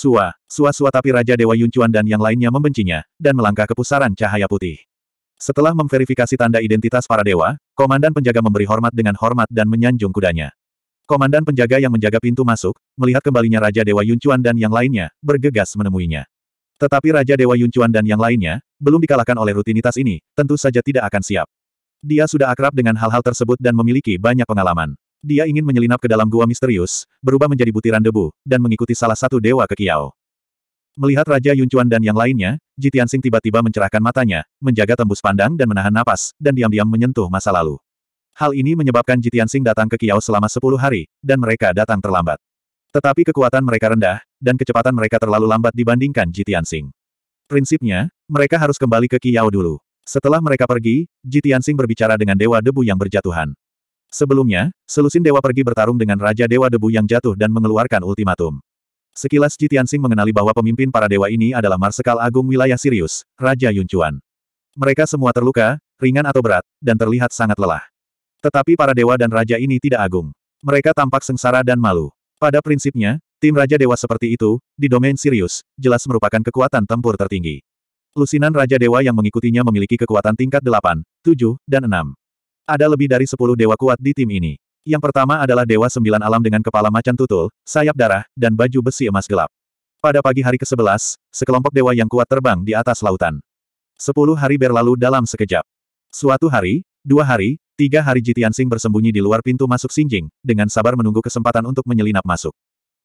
Sua, Sua-Sua tapi Raja Dewa Yuncuan dan yang lainnya membencinya, dan melangkah ke pusaran cahaya putih. Setelah memverifikasi tanda identitas para dewa, komandan penjaga memberi hormat dengan hormat dan menyanjung kudanya. Komandan penjaga yang menjaga pintu masuk, melihat kembalinya Raja Dewa Yuncuan dan yang lainnya, bergegas menemuinya. Tetapi Raja Dewa Yuncuan dan yang lainnya, belum dikalahkan oleh rutinitas ini, tentu saja tidak akan siap. Dia sudah akrab dengan hal-hal tersebut dan memiliki banyak pengalaman. Dia ingin menyelinap ke dalam gua misterius, berubah menjadi butiran debu, dan mengikuti salah satu dewa ke Kiao. Melihat Raja Yuncuan dan yang lainnya, Jitiansing tiba-tiba mencerahkan matanya, menjaga tembus pandang dan menahan napas, dan diam-diam menyentuh masa lalu. Hal ini menyebabkan Jitiansing datang ke Kiao selama 10 hari, dan mereka datang terlambat. Tetapi kekuatan mereka rendah, dan kecepatan mereka terlalu lambat dibandingkan Jitiansing. Prinsipnya, mereka harus kembali ke Kiao dulu. Setelah mereka pergi, Jitiansing berbicara dengan Dewa Debu yang berjatuhan. Sebelumnya, Selusin Dewa pergi bertarung dengan Raja Dewa Debu yang jatuh dan mengeluarkan ultimatum. Sekilas Jitiansing mengenali bahwa pemimpin para dewa ini adalah Marsekal Agung Wilayah Sirius, Raja Yuncuan. Mereka semua terluka, ringan atau berat, dan terlihat sangat lelah. Tetapi para dewa dan raja ini tidak agung. Mereka tampak sengsara dan malu. Pada prinsipnya, tim Raja Dewa seperti itu, di domain Sirius, jelas merupakan kekuatan tempur tertinggi. Lusinan Raja Dewa yang mengikutinya memiliki kekuatan tingkat 8, 7, dan 6. Ada lebih dari sepuluh dewa kuat di tim ini. Yang pertama adalah Dewa Sembilan Alam dengan kepala macan tutul, sayap darah, dan baju besi emas gelap. Pada pagi hari ke-11, sekelompok dewa yang kuat terbang di atas lautan. Sepuluh hari berlalu dalam sekejap. Suatu hari, dua hari, tiga hari Jitian Sing bersembunyi di luar pintu masuk Xinjing, dengan sabar menunggu kesempatan untuk menyelinap masuk.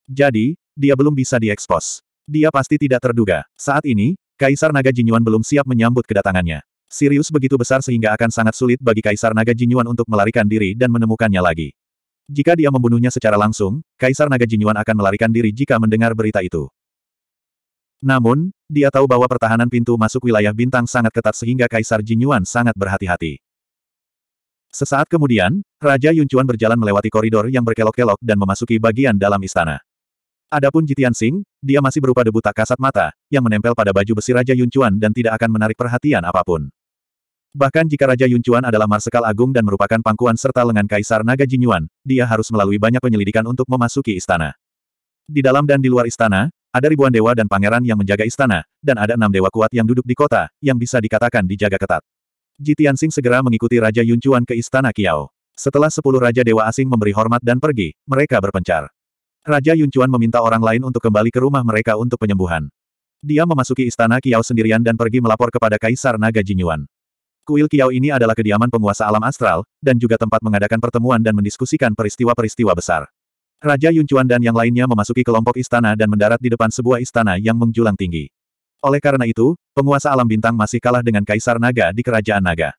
Jadi, dia belum bisa diekspos. Dia pasti tidak terduga. Saat ini, Kaisar Naga Jinyuan belum siap menyambut kedatangannya. Sirius begitu besar sehingga akan sangat sulit bagi Kaisar Naga Jinyuan untuk melarikan diri dan menemukannya lagi. Jika dia membunuhnya secara langsung, Kaisar Naga Jinyuan akan melarikan diri jika mendengar berita itu. Namun, dia tahu bahwa pertahanan pintu masuk wilayah bintang sangat ketat sehingga Kaisar Jinyuan sangat berhati-hati. Sesaat kemudian, Raja Yuncuan berjalan melewati koridor yang berkelok-kelok dan memasuki bagian dalam istana. Adapun Jitian Sing, dia masih berupa debu tak kasat mata, yang menempel pada baju besi Raja Yuncuan dan tidak akan menarik perhatian apapun. Bahkan jika Raja Yuncuan adalah Marsekal Agung dan merupakan pangkuan serta lengan Kaisar Naga Jinyuan, dia harus melalui banyak penyelidikan untuk memasuki istana. Di dalam dan di luar istana, ada ribuan dewa dan pangeran yang menjaga istana, dan ada enam dewa kuat yang duduk di kota, yang bisa dikatakan dijaga ketat. Ji Tianxing segera mengikuti Raja Yuncuan ke istana Kiao. Setelah sepuluh Raja Dewa asing memberi hormat dan pergi, mereka berpencar. Raja Yuncuan meminta orang lain untuk kembali ke rumah mereka untuk penyembuhan. Dia memasuki istana Kiao sendirian dan pergi melapor kepada Kaisar Naga Jinyuan. Kuil Kiao ini adalah kediaman penguasa alam astral, dan juga tempat mengadakan pertemuan dan mendiskusikan peristiwa-peristiwa besar. Raja Yuncuan dan yang lainnya memasuki kelompok istana dan mendarat di depan sebuah istana yang menjulang tinggi. Oleh karena itu, penguasa alam bintang masih kalah dengan Kaisar Naga di Kerajaan Naga.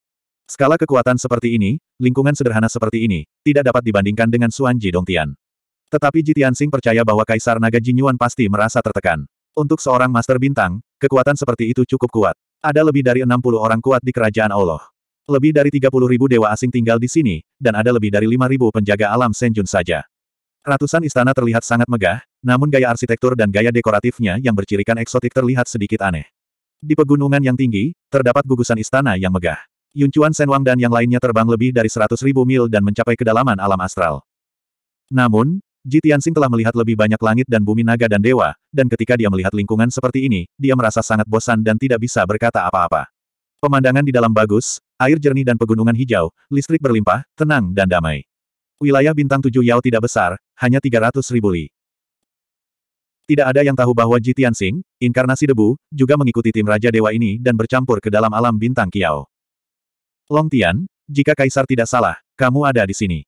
Skala kekuatan seperti ini, lingkungan sederhana seperti ini, tidak dapat dibandingkan dengan Suan Ji Dongtian. Tetapi Ji Tianxing percaya bahwa Kaisar Naga Jin Yuan pasti merasa tertekan. Untuk seorang master bintang, Kekuatan seperti itu cukup kuat. Ada lebih dari 60 orang kuat di kerajaan Allah. Lebih dari 30 ribu dewa asing tinggal di sini, dan ada lebih dari 5 ribu penjaga alam Senjun saja. Ratusan istana terlihat sangat megah, namun gaya arsitektur dan gaya dekoratifnya yang bercirikan eksotik terlihat sedikit aneh. Di pegunungan yang tinggi, terdapat gugusan istana yang megah. Yuncuan Senwang dan yang lainnya terbang lebih dari 100 ribu mil dan mencapai kedalaman alam astral. Namun, Ji Tianxing telah melihat lebih banyak langit dan bumi naga dan dewa, dan ketika dia melihat lingkungan seperti ini, dia merasa sangat bosan dan tidak bisa berkata apa-apa. Pemandangan di dalam bagus, air jernih dan pegunungan hijau, listrik berlimpah, tenang dan damai. Wilayah bintang tujuh Yao tidak besar, hanya 300 ribu li. Tidak ada yang tahu bahwa Ji Tianxing, inkarnasi debu, juga mengikuti tim Raja Dewa ini dan bercampur ke dalam alam bintang Kiao. Long Tian, jika Kaisar tidak salah, kamu ada di sini.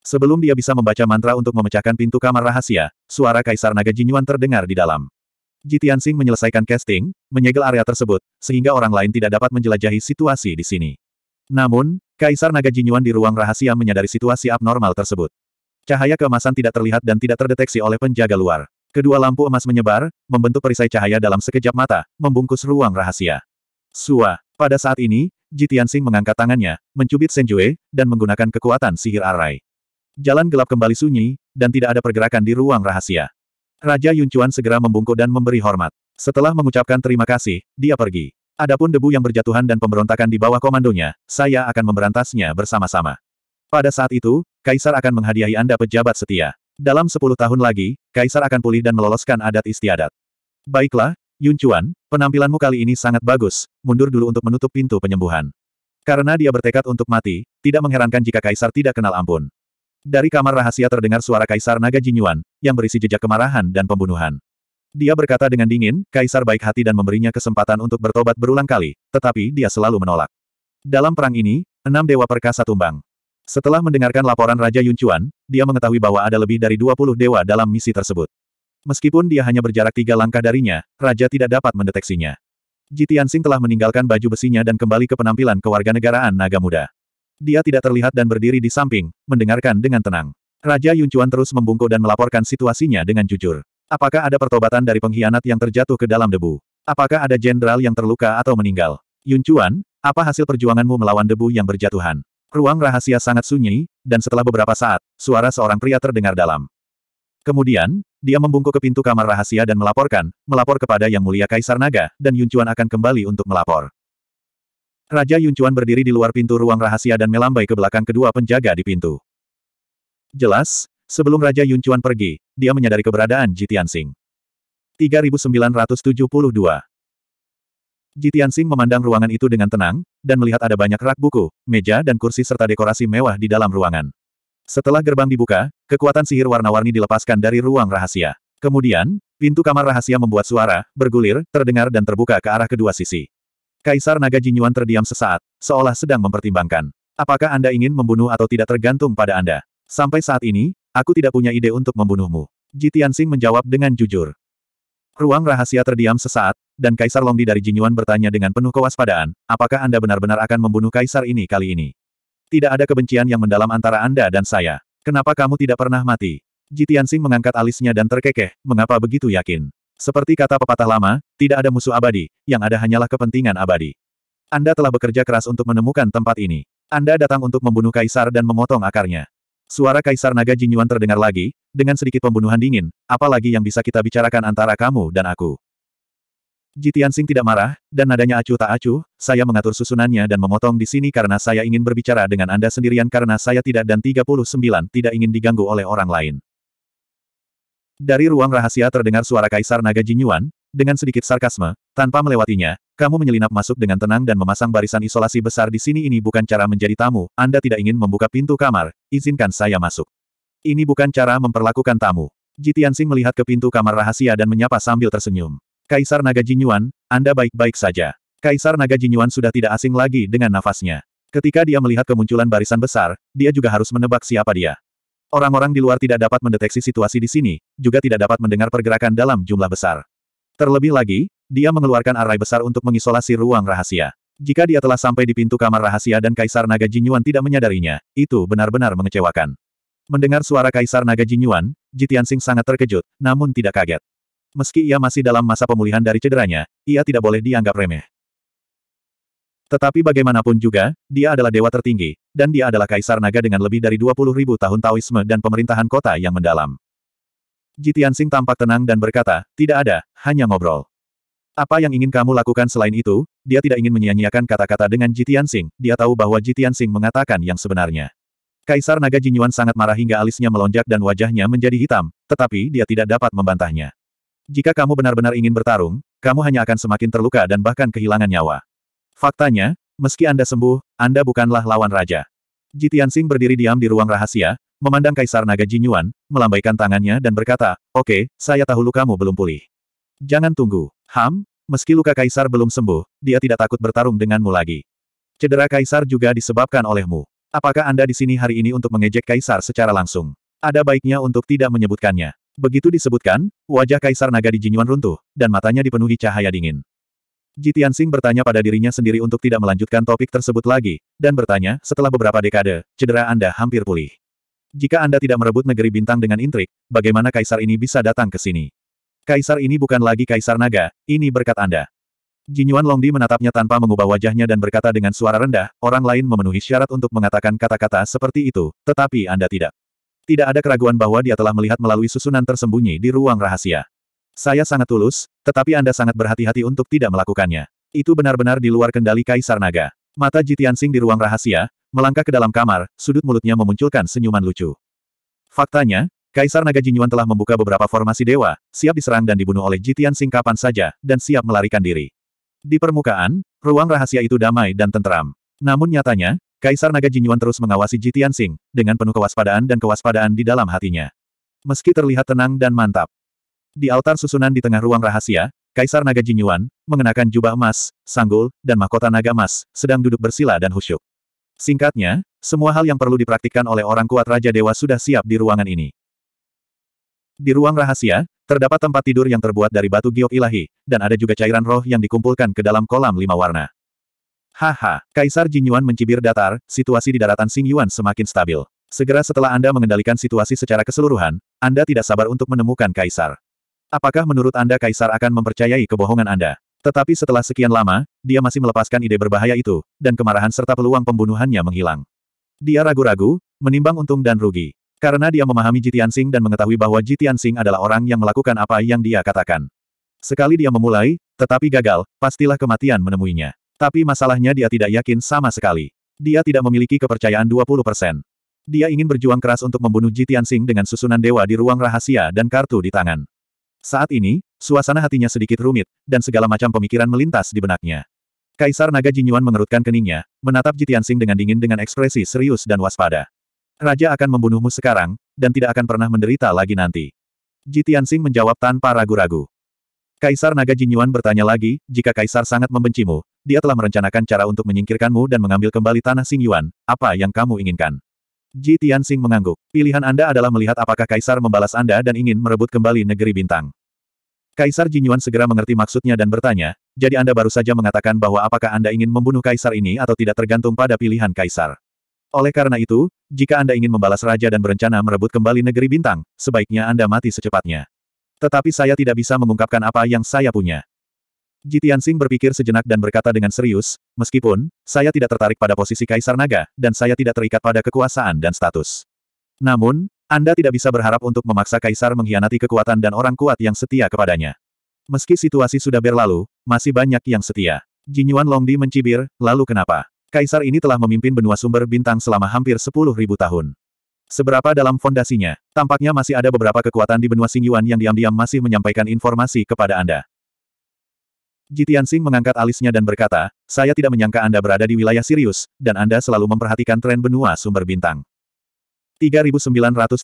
Sebelum dia bisa membaca mantra untuk memecahkan pintu kamar rahasia, suara Kaisar Naga Jinyuan terdengar di dalam. Jitian Sing menyelesaikan casting, menyegel area tersebut, sehingga orang lain tidak dapat menjelajahi situasi di sini. Namun, Kaisar Naga Jinyuan di ruang rahasia menyadari situasi abnormal tersebut. Cahaya keemasan tidak terlihat dan tidak terdeteksi oleh penjaga luar. Kedua lampu emas menyebar, membentuk perisai cahaya dalam sekejap mata, membungkus ruang rahasia. Sua. Pada saat ini, Jitian Sing mengangkat tangannya, mencubit Senjue, dan menggunakan kekuatan sihir arai. Jalan gelap kembali sunyi, dan tidak ada pergerakan di ruang rahasia. Raja Yun Yuncuan segera membungkuk dan memberi hormat. Setelah mengucapkan terima kasih, dia pergi. Adapun debu yang berjatuhan dan pemberontakan di bawah komandonya, saya akan memberantasnya bersama-sama. Pada saat itu, Kaisar akan menghadiahi Anda pejabat setia. Dalam sepuluh tahun lagi, Kaisar akan pulih dan meloloskan adat istiadat. Baiklah, Yun Chuan, penampilanmu kali ini sangat bagus, mundur dulu untuk menutup pintu penyembuhan. Karena dia bertekad untuk mati, tidak mengherankan jika Kaisar tidak kenal ampun. Dari kamar rahasia terdengar suara Kaisar Naga Jinyuan, yang berisi jejak kemarahan dan pembunuhan. Dia berkata dengan dingin, Kaisar baik hati dan memberinya kesempatan untuk bertobat berulang kali, tetapi dia selalu menolak. Dalam perang ini, enam dewa perkasa tumbang. Setelah mendengarkan laporan Raja Yuncuan, dia mengetahui bahwa ada lebih dari 20 dewa dalam misi tersebut. Meskipun dia hanya berjarak tiga langkah darinya, Raja tidak dapat mendeteksinya. Jitiansing telah meninggalkan baju besinya dan kembali ke penampilan kewarganegaraan naga muda. Dia tidak terlihat dan berdiri di samping, mendengarkan dengan tenang. Raja Yuncuan terus membungkuk dan melaporkan situasinya dengan jujur. Apakah ada pertobatan dari pengkhianat yang terjatuh ke dalam debu? Apakah ada jenderal yang terluka atau meninggal? Yuncuan, apa hasil perjuanganmu melawan debu yang berjatuhan? Ruang rahasia sangat sunyi, dan setelah beberapa saat, suara seorang pria terdengar dalam. Kemudian, dia membungkuk ke pintu kamar rahasia dan melaporkan, melapor kepada Yang Mulia Kaisar Naga, dan Yuncuan akan kembali untuk melapor. Raja Yuncuan berdiri di luar pintu ruang rahasia dan melambai ke belakang kedua penjaga di pintu. Jelas, sebelum Raja Yuncuan pergi, dia menyadari keberadaan Jitian Sing. 3972 Jitian Sing memandang ruangan itu dengan tenang, dan melihat ada banyak rak buku, meja dan kursi serta dekorasi mewah di dalam ruangan. Setelah gerbang dibuka, kekuatan sihir warna-warni dilepaskan dari ruang rahasia. Kemudian, pintu kamar rahasia membuat suara, bergulir, terdengar dan terbuka ke arah kedua sisi. Kaisar Naga Jinyuan terdiam sesaat, seolah sedang mempertimbangkan. Apakah Anda ingin membunuh atau tidak tergantung pada Anda? Sampai saat ini, aku tidak punya ide untuk membunuhmu. Sing menjawab dengan jujur. Ruang rahasia terdiam sesaat, dan Kaisar Longdi dari Jinyuan bertanya dengan penuh kewaspadaan, apakah Anda benar-benar akan membunuh Kaisar ini kali ini? Tidak ada kebencian yang mendalam antara Anda dan saya. Kenapa kamu tidak pernah mati? Sing mengangkat alisnya dan terkekeh, mengapa begitu yakin? Seperti kata pepatah lama, tidak ada musuh abadi, yang ada hanyalah kepentingan abadi. Anda telah bekerja keras untuk menemukan tempat ini. Anda datang untuk membunuh kaisar dan memotong akarnya. Suara kaisar naga Jinyuan terdengar lagi, dengan sedikit pembunuhan dingin, apalagi yang bisa kita bicarakan antara kamu dan aku. Jitian tidak marah, dan nadanya acuh tak acuh, saya mengatur susunannya dan memotong di sini karena saya ingin berbicara dengan Anda sendirian karena saya tidak dan 39 tidak ingin diganggu oleh orang lain. Dari ruang rahasia terdengar suara Kaisar Naga Jinyuan, dengan sedikit sarkasme, tanpa melewatinya, kamu menyelinap masuk dengan tenang dan memasang barisan isolasi besar di sini ini bukan cara menjadi tamu, Anda tidak ingin membuka pintu kamar, izinkan saya masuk. Ini bukan cara memperlakukan tamu. Jitiansing melihat ke pintu kamar rahasia dan menyapa sambil tersenyum. Kaisar Naga Jinyuan, Anda baik-baik saja. Kaisar Naga Jinyuan sudah tidak asing lagi dengan nafasnya. Ketika dia melihat kemunculan barisan besar, dia juga harus menebak siapa dia. Orang-orang di luar tidak dapat mendeteksi situasi di sini, juga tidak dapat mendengar pergerakan dalam jumlah besar. Terlebih lagi, dia mengeluarkan arai besar untuk mengisolasi ruang rahasia. Jika dia telah sampai di pintu kamar rahasia dan Kaisar Naga Jinyuan tidak menyadarinya, itu benar-benar mengecewakan. Mendengar suara Kaisar Naga Jinyuan, Jitiansing sangat terkejut, namun tidak kaget. Meski ia masih dalam masa pemulihan dari cederanya, ia tidak boleh dianggap remeh. Tetapi bagaimanapun juga, dia adalah dewa tertinggi, dan dia adalah kaisar naga dengan lebih dari 20 ribu tahun Taoisme dan pemerintahan kota yang mendalam. Jitian tampak tenang dan berkata, tidak ada, hanya ngobrol. Apa yang ingin kamu lakukan selain itu, dia tidak ingin menyia-nyiakan kata-kata dengan Jitian dia tahu bahwa Jitian mengatakan yang sebenarnya. Kaisar Naga Jinyuan sangat marah hingga alisnya melonjak dan wajahnya menjadi hitam, tetapi dia tidak dapat membantahnya. Jika kamu benar-benar ingin bertarung, kamu hanya akan semakin terluka dan bahkan kehilangan nyawa. Faktanya, meski Anda sembuh, Anda bukanlah lawan raja. Jitiansing berdiri diam di ruang rahasia, memandang Kaisar Naga Jinyuan, melambaikan tangannya dan berkata, Oke, okay, saya tahu lukamu belum pulih. Jangan tunggu. Ham, meski luka Kaisar belum sembuh, dia tidak takut bertarung denganmu lagi. Cedera Kaisar juga disebabkan olehmu. Apakah Anda di sini hari ini untuk mengejek Kaisar secara langsung? Ada baiknya untuk tidak menyebutkannya. Begitu disebutkan, wajah Kaisar Naga di Jinyuan runtuh, dan matanya dipenuhi cahaya dingin. Jitian Tianxing bertanya pada dirinya sendiri untuk tidak melanjutkan topik tersebut lagi, dan bertanya, setelah beberapa dekade, cedera Anda hampir pulih. Jika Anda tidak merebut negeri bintang dengan intrik, bagaimana kaisar ini bisa datang ke sini? Kaisar ini bukan lagi kaisar naga, ini berkat Anda. Jin Jinyuan Longdi menatapnya tanpa mengubah wajahnya dan berkata dengan suara rendah, orang lain memenuhi syarat untuk mengatakan kata-kata seperti itu, tetapi Anda tidak. Tidak ada keraguan bahwa dia telah melihat melalui susunan tersembunyi di ruang rahasia. Saya sangat tulus, tetapi Anda sangat berhati-hati untuk tidak melakukannya. Itu benar-benar di luar kendali Kaisar Naga. Mata Jitian Sing di ruang rahasia, melangkah ke dalam kamar, sudut mulutnya memunculkan senyuman lucu. Faktanya, Kaisar Naga Jinyuan telah membuka beberapa formasi dewa, siap diserang dan dibunuh oleh Jitian Sing kapan saja, dan siap melarikan diri. Di permukaan, ruang rahasia itu damai dan tentram. Namun nyatanya, Kaisar Naga Jinyuan terus mengawasi Jitian Sing dengan penuh kewaspadaan dan kewaspadaan di dalam hatinya. Meski terlihat tenang dan mantap, di altar susunan di tengah ruang rahasia, Kaisar Naga Jinyuan, mengenakan jubah emas, sanggul, dan mahkota naga emas, sedang duduk bersila dan khusyuk. Singkatnya, semua hal yang perlu dipraktikkan oleh orang kuat Raja Dewa sudah siap di ruangan ini. Di ruang rahasia, terdapat tempat tidur yang terbuat dari batu giok ilahi, dan ada juga cairan roh yang dikumpulkan ke dalam kolam lima warna. Haha, Kaisar Jinyuan mencibir datar, situasi di daratan Xing Yuan semakin stabil. Segera setelah Anda mengendalikan situasi secara keseluruhan, Anda tidak sabar untuk menemukan Kaisar. Apakah menurut Anda Kaisar akan mempercayai kebohongan Anda? Tetapi setelah sekian lama, dia masih melepaskan ide berbahaya itu, dan kemarahan serta peluang pembunuhannya menghilang. Dia ragu-ragu, menimbang untung dan rugi. Karena dia memahami Jitian Sing dan mengetahui bahwa Jitian Sing adalah orang yang melakukan apa yang dia katakan. Sekali dia memulai, tetapi gagal, pastilah kematian menemuinya. Tapi masalahnya dia tidak yakin sama sekali. Dia tidak memiliki kepercayaan 20%. Dia ingin berjuang keras untuk membunuh Jitian Sing dengan susunan dewa di ruang rahasia dan kartu di tangan. Saat ini, suasana hatinya sedikit rumit, dan segala macam pemikiran melintas di benaknya. Kaisar Naga Jinyuan mengerutkan keningnya, menatap Jitiansing dengan dingin dengan ekspresi serius dan waspada. Raja akan membunuhmu sekarang, dan tidak akan pernah menderita lagi nanti. Jitiansing menjawab tanpa ragu-ragu. Kaisar Naga Jinyuan bertanya lagi, jika Kaisar sangat membencimu, dia telah merencanakan cara untuk menyingkirkanmu dan mengambil kembali tanah Xing Yuan, apa yang kamu inginkan? Ji Tianxing mengangguk. Pilihan Anda adalah melihat apakah Kaisar membalas Anda dan ingin merebut kembali negeri bintang. Kaisar Jinyuan segera mengerti maksudnya dan bertanya, jadi Anda baru saja mengatakan bahwa apakah Anda ingin membunuh Kaisar ini atau tidak tergantung pada pilihan Kaisar. Oleh karena itu, jika Anda ingin membalas raja dan berencana merebut kembali negeri bintang, sebaiknya Anda mati secepatnya. Tetapi saya tidak bisa mengungkapkan apa yang saya punya. Jitian Sing berpikir sejenak dan berkata dengan serius, meskipun, saya tidak tertarik pada posisi Kaisar Naga, dan saya tidak terikat pada kekuasaan dan status. Namun, Anda tidak bisa berharap untuk memaksa Kaisar mengkhianati kekuatan dan orang kuat yang setia kepadanya. Meski situasi sudah berlalu, masih banyak yang setia. Jinyuan Longdi mencibir, lalu kenapa? Kaisar ini telah memimpin benua sumber bintang selama hampir sepuluh ribu tahun. Seberapa dalam fondasinya, tampaknya masih ada beberapa kekuatan di benua Xingyuan yang diam-diam masih menyampaikan informasi kepada Anda. Jitian Sing mengangkat alisnya dan berkata, saya tidak menyangka Anda berada di wilayah Sirius, dan Anda selalu memperhatikan tren benua sumber bintang. 3973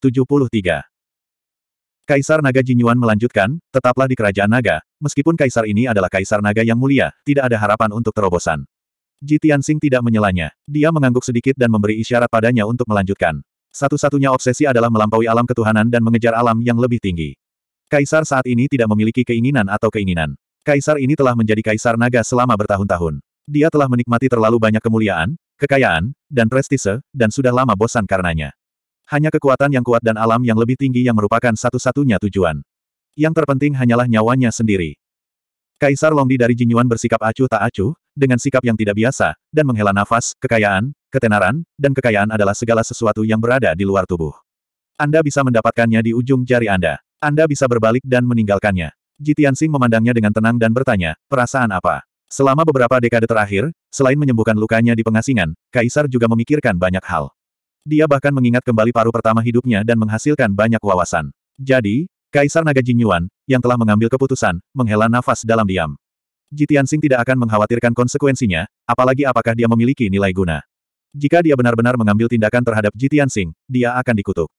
Kaisar Naga Jinyuan melanjutkan, tetaplah di kerajaan Naga, meskipun Kaisar ini adalah Kaisar Naga yang mulia, tidak ada harapan untuk terobosan. Jitian Sing tidak menyelanya. Dia mengangguk sedikit dan memberi isyarat padanya untuk melanjutkan. Satu-satunya obsesi adalah melampaui alam ketuhanan dan mengejar alam yang lebih tinggi. Kaisar saat ini tidak memiliki keinginan atau keinginan. Kaisar ini telah menjadi kaisar naga selama bertahun-tahun. Dia telah menikmati terlalu banyak kemuliaan, kekayaan, dan prestise, dan sudah lama bosan karenanya. Hanya kekuatan yang kuat dan alam yang lebih tinggi yang merupakan satu-satunya tujuan. Yang terpenting hanyalah nyawanya sendiri. Kaisar Longdi dari Jinyuan bersikap acuh tak acuh, dengan sikap yang tidak biasa, dan menghela nafas, kekayaan, ketenaran, dan kekayaan adalah segala sesuatu yang berada di luar tubuh. Anda bisa mendapatkannya di ujung jari Anda. Anda bisa berbalik dan meninggalkannya. Sing memandangnya dengan tenang dan bertanya, perasaan apa? Selama beberapa dekade terakhir, selain menyembuhkan lukanya di pengasingan, Kaisar juga memikirkan banyak hal. Dia bahkan mengingat kembali paruh pertama hidupnya dan menghasilkan banyak wawasan. Jadi, Kaisar Naga Jinyuan, yang telah mengambil keputusan, menghela nafas dalam diam. Sing tidak akan mengkhawatirkan konsekuensinya, apalagi apakah dia memiliki nilai guna. Jika dia benar-benar mengambil tindakan terhadap Sing, dia akan dikutuk.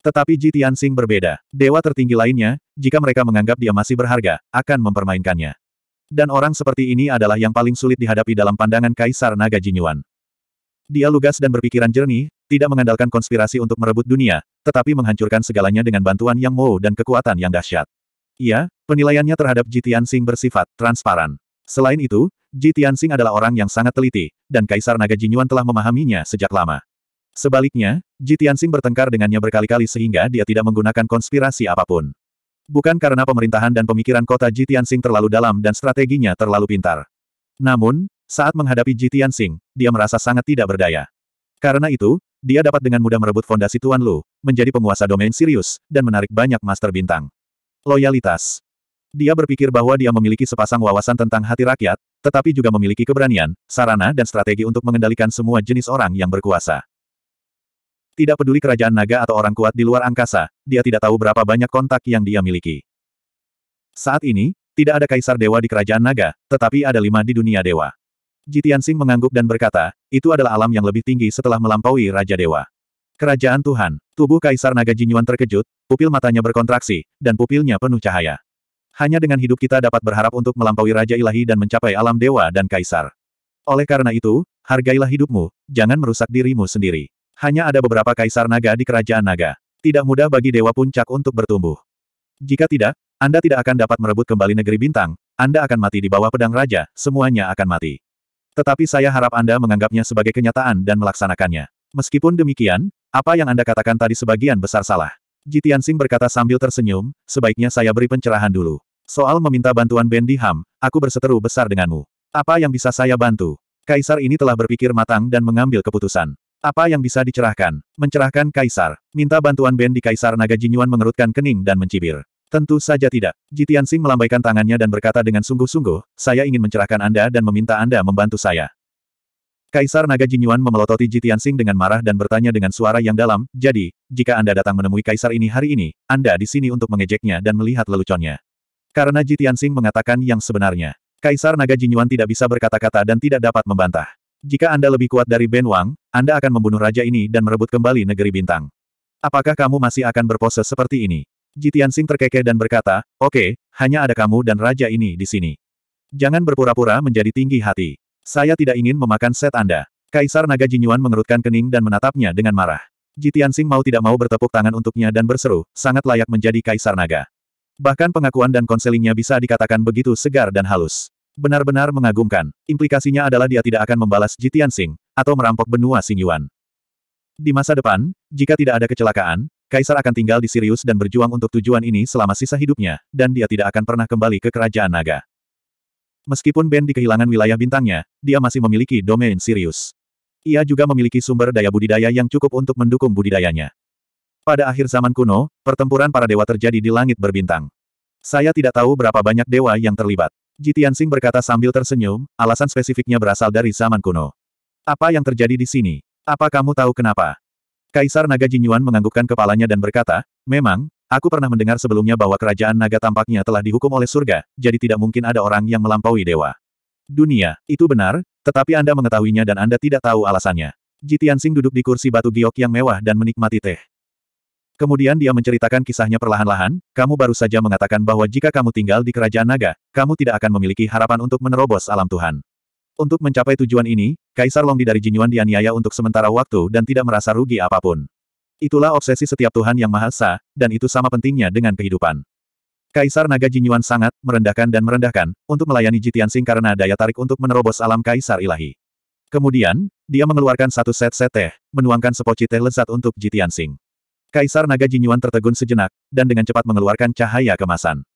Tetapi Ji Tianxing berbeda. Dewa tertinggi lainnya, jika mereka menganggap dia masih berharga, akan mempermainkannya. Dan orang seperti ini adalah yang paling sulit dihadapi dalam pandangan Kaisar Naga Jinyuan. Dia lugas dan berpikiran jernih, tidak mengandalkan konspirasi untuk merebut dunia, tetapi menghancurkan segalanya dengan bantuan Yang mau dan kekuatan yang dahsyat. Ia penilaiannya terhadap Ji Tianxing bersifat transparan. Selain itu, Ji Tianxing adalah orang yang sangat teliti, dan Kaisar Naga Jinyuan telah memahaminya sejak lama. Sebaliknya, Ji Tianxing bertengkar dengannya berkali-kali sehingga dia tidak menggunakan konspirasi apapun. Bukan karena pemerintahan dan pemikiran kota Ji Tianxing terlalu dalam dan strateginya terlalu pintar. Namun, saat menghadapi Ji Tianxing, dia merasa sangat tidak berdaya. Karena itu, dia dapat dengan mudah merebut fondasi Tuan Lu, menjadi penguasa domain serius, dan menarik banyak master bintang. Loyalitas. Dia berpikir bahwa dia memiliki sepasang wawasan tentang hati rakyat, tetapi juga memiliki keberanian, sarana dan strategi untuk mengendalikan semua jenis orang yang berkuasa. Tidak peduli kerajaan naga atau orang kuat di luar angkasa, dia tidak tahu berapa banyak kontak yang dia miliki. Saat ini, tidak ada kaisar dewa di kerajaan naga, tetapi ada lima di dunia dewa. Jitian Sing mengangguk dan berkata, itu adalah alam yang lebih tinggi setelah melampaui Raja Dewa. Kerajaan Tuhan, tubuh Kaisar Naga Jinyuan terkejut, pupil matanya berkontraksi, dan pupilnya penuh cahaya. Hanya dengan hidup kita dapat berharap untuk melampaui Raja Ilahi dan mencapai alam Dewa dan Kaisar. Oleh karena itu, hargailah hidupmu, jangan merusak dirimu sendiri. Hanya ada beberapa kaisar naga di kerajaan naga. Tidak mudah bagi Dewa Puncak untuk bertumbuh. Jika tidak, Anda tidak akan dapat merebut kembali negeri bintang, Anda akan mati di bawah pedang raja, semuanya akan mati. Tetapi saya harap Anda menganggapnya sebagai kenyataan dan melaksanakannya. Meskipun demikian, apa yang Anda katakan tadi sebagian besar salah. Jitian Singh berkata sambil tersenyum, sebaiknya saya beri pencerahan dulu. Soal meminta bantuan Bendy Ham, aku berseteru besar denganmu. Apa yang bisa saya bantu? Kaisar ini telah berpikir matang dan mengambil keputusan. Apa yang bisa dicerahkan? Mencerahkan Kaisar. Minta bantuan Ben di Kaisar Naga Jinyuan mengerutkan kening dan mencibir. Tentu saja tidak. Jitian Sing melambaikan tangannya dan berkata dengan sungguh-sungguh, saya ingin mencerahkan Anda dan meminta Anda membantu saya. Kaisar Naga Jinyuan memelototi Jitian Sing dengan marah dan bertanya dengan suara yang dalam, jadi, jika Anda datang menemui Kaisar ini hari ini, Anda di sini untuk mengejeknya dan melihat leluconnya. Karena Jitian Sing mengatakan yang sebenarnya. Kaisar Naga Jinyuan tidak bisa berkata-kata dan tidak dapat membantah. Jika Anda lebih kuat dari Ben Wang, Anda akan membunuh raja ini dan merebut kembali negeri bintang. Apakah kamu masih akan berpose seperti ini? Jitian Sing terkekeh dan berkata, oke, okay, hanya ada kamu dan raja ini di sini. Jangan berpura-pura menjadi tinggi hati. Saya tidak ingin memakan set Anda. Kaisar Naga Jinyuan mengerutkan kening dan menatapnya dengan marah. Jitian Sing mau tidak mau bertepuk tangan untuknya dan berseru, sangat layak menjadi Kaisar Naga. Bahkan pengakuan dan konselingnya bisa dikatakan begitu segar dan halus. Benar-benar mengagumkan. Implikasinya adalah dia tidak akan membalas Jitian Sing, atau merampok benua Sing Yuan. Di masa depan, jika tidak ada kecelakaan, Kaisar akan tinggal di Sirius dan berjuang untuk tujuan ini selama sisa hidupnya, dan dia tidak akan pernah kembali ke kerajaan naga. Meskipun Ben di kehilangan wilayah bintangnya, dia masih memiliki domain Sirius. Ia juga memiliki sumber daya budidaya yang cukup untuk mendukung budidayanya. Pada akhir zaman kuno, pertempuran para dewa terjadi di langit berbintang. Saya tidak tahu berapa banyak dewa yang terlibat. Tianxing berkata sambil tersenyum, alasan spesifiknya berasal dari zaman kuno. Apa yang terjadi di sini? Apa kamu tahu kenapa? Kaisar Naga Jinyuan menganggukkan kepalanya dan berkata, memang, aku pernah mendengar sebelumnya bahwa kerajaan naga tampaknya telah dihukum oleh surga, jadi tidak mungkin ada orang yang melampaui dewa. Dunia, itu benar, tetapi Anda mengetahuinya dan Anda tidak tahu alasannya. Tianxing duduk di kursi batu giok yang mewah dan menikmati teh. Kemudian dia menceritakan kisahnya perlahan-lahan, kamu baru saja mengatakan bahwa jika kamu tinggal di kerajaan naga, kamu tidak akan memiliki harapan untuk menerobos alam Tuhan. Untuk mencapai tujuan ini, Kaisar Longdi dari Jinyuan dianiaya untuk sementara waktu dan tidak merasa rugi apapun. Itulah obsesi setiap Tuhan yang Maha dan itu sama pentingnya dengan kehidupan. Kaisar Naga Jinyuan sangat merendahkan dan merendahkan untuk melayani Jitian Sing karena daya tarik untuk menerobos alam Kaisar Ilahi. Kemudian, dia mengeluarkan satu set set teh, menuangkan sepoci teh lezat untuk Jitian Sing. Kaisar Naga Jinyuan tertegun sejenak, dan dengan cepat mengeluarkan cahaya kemasan.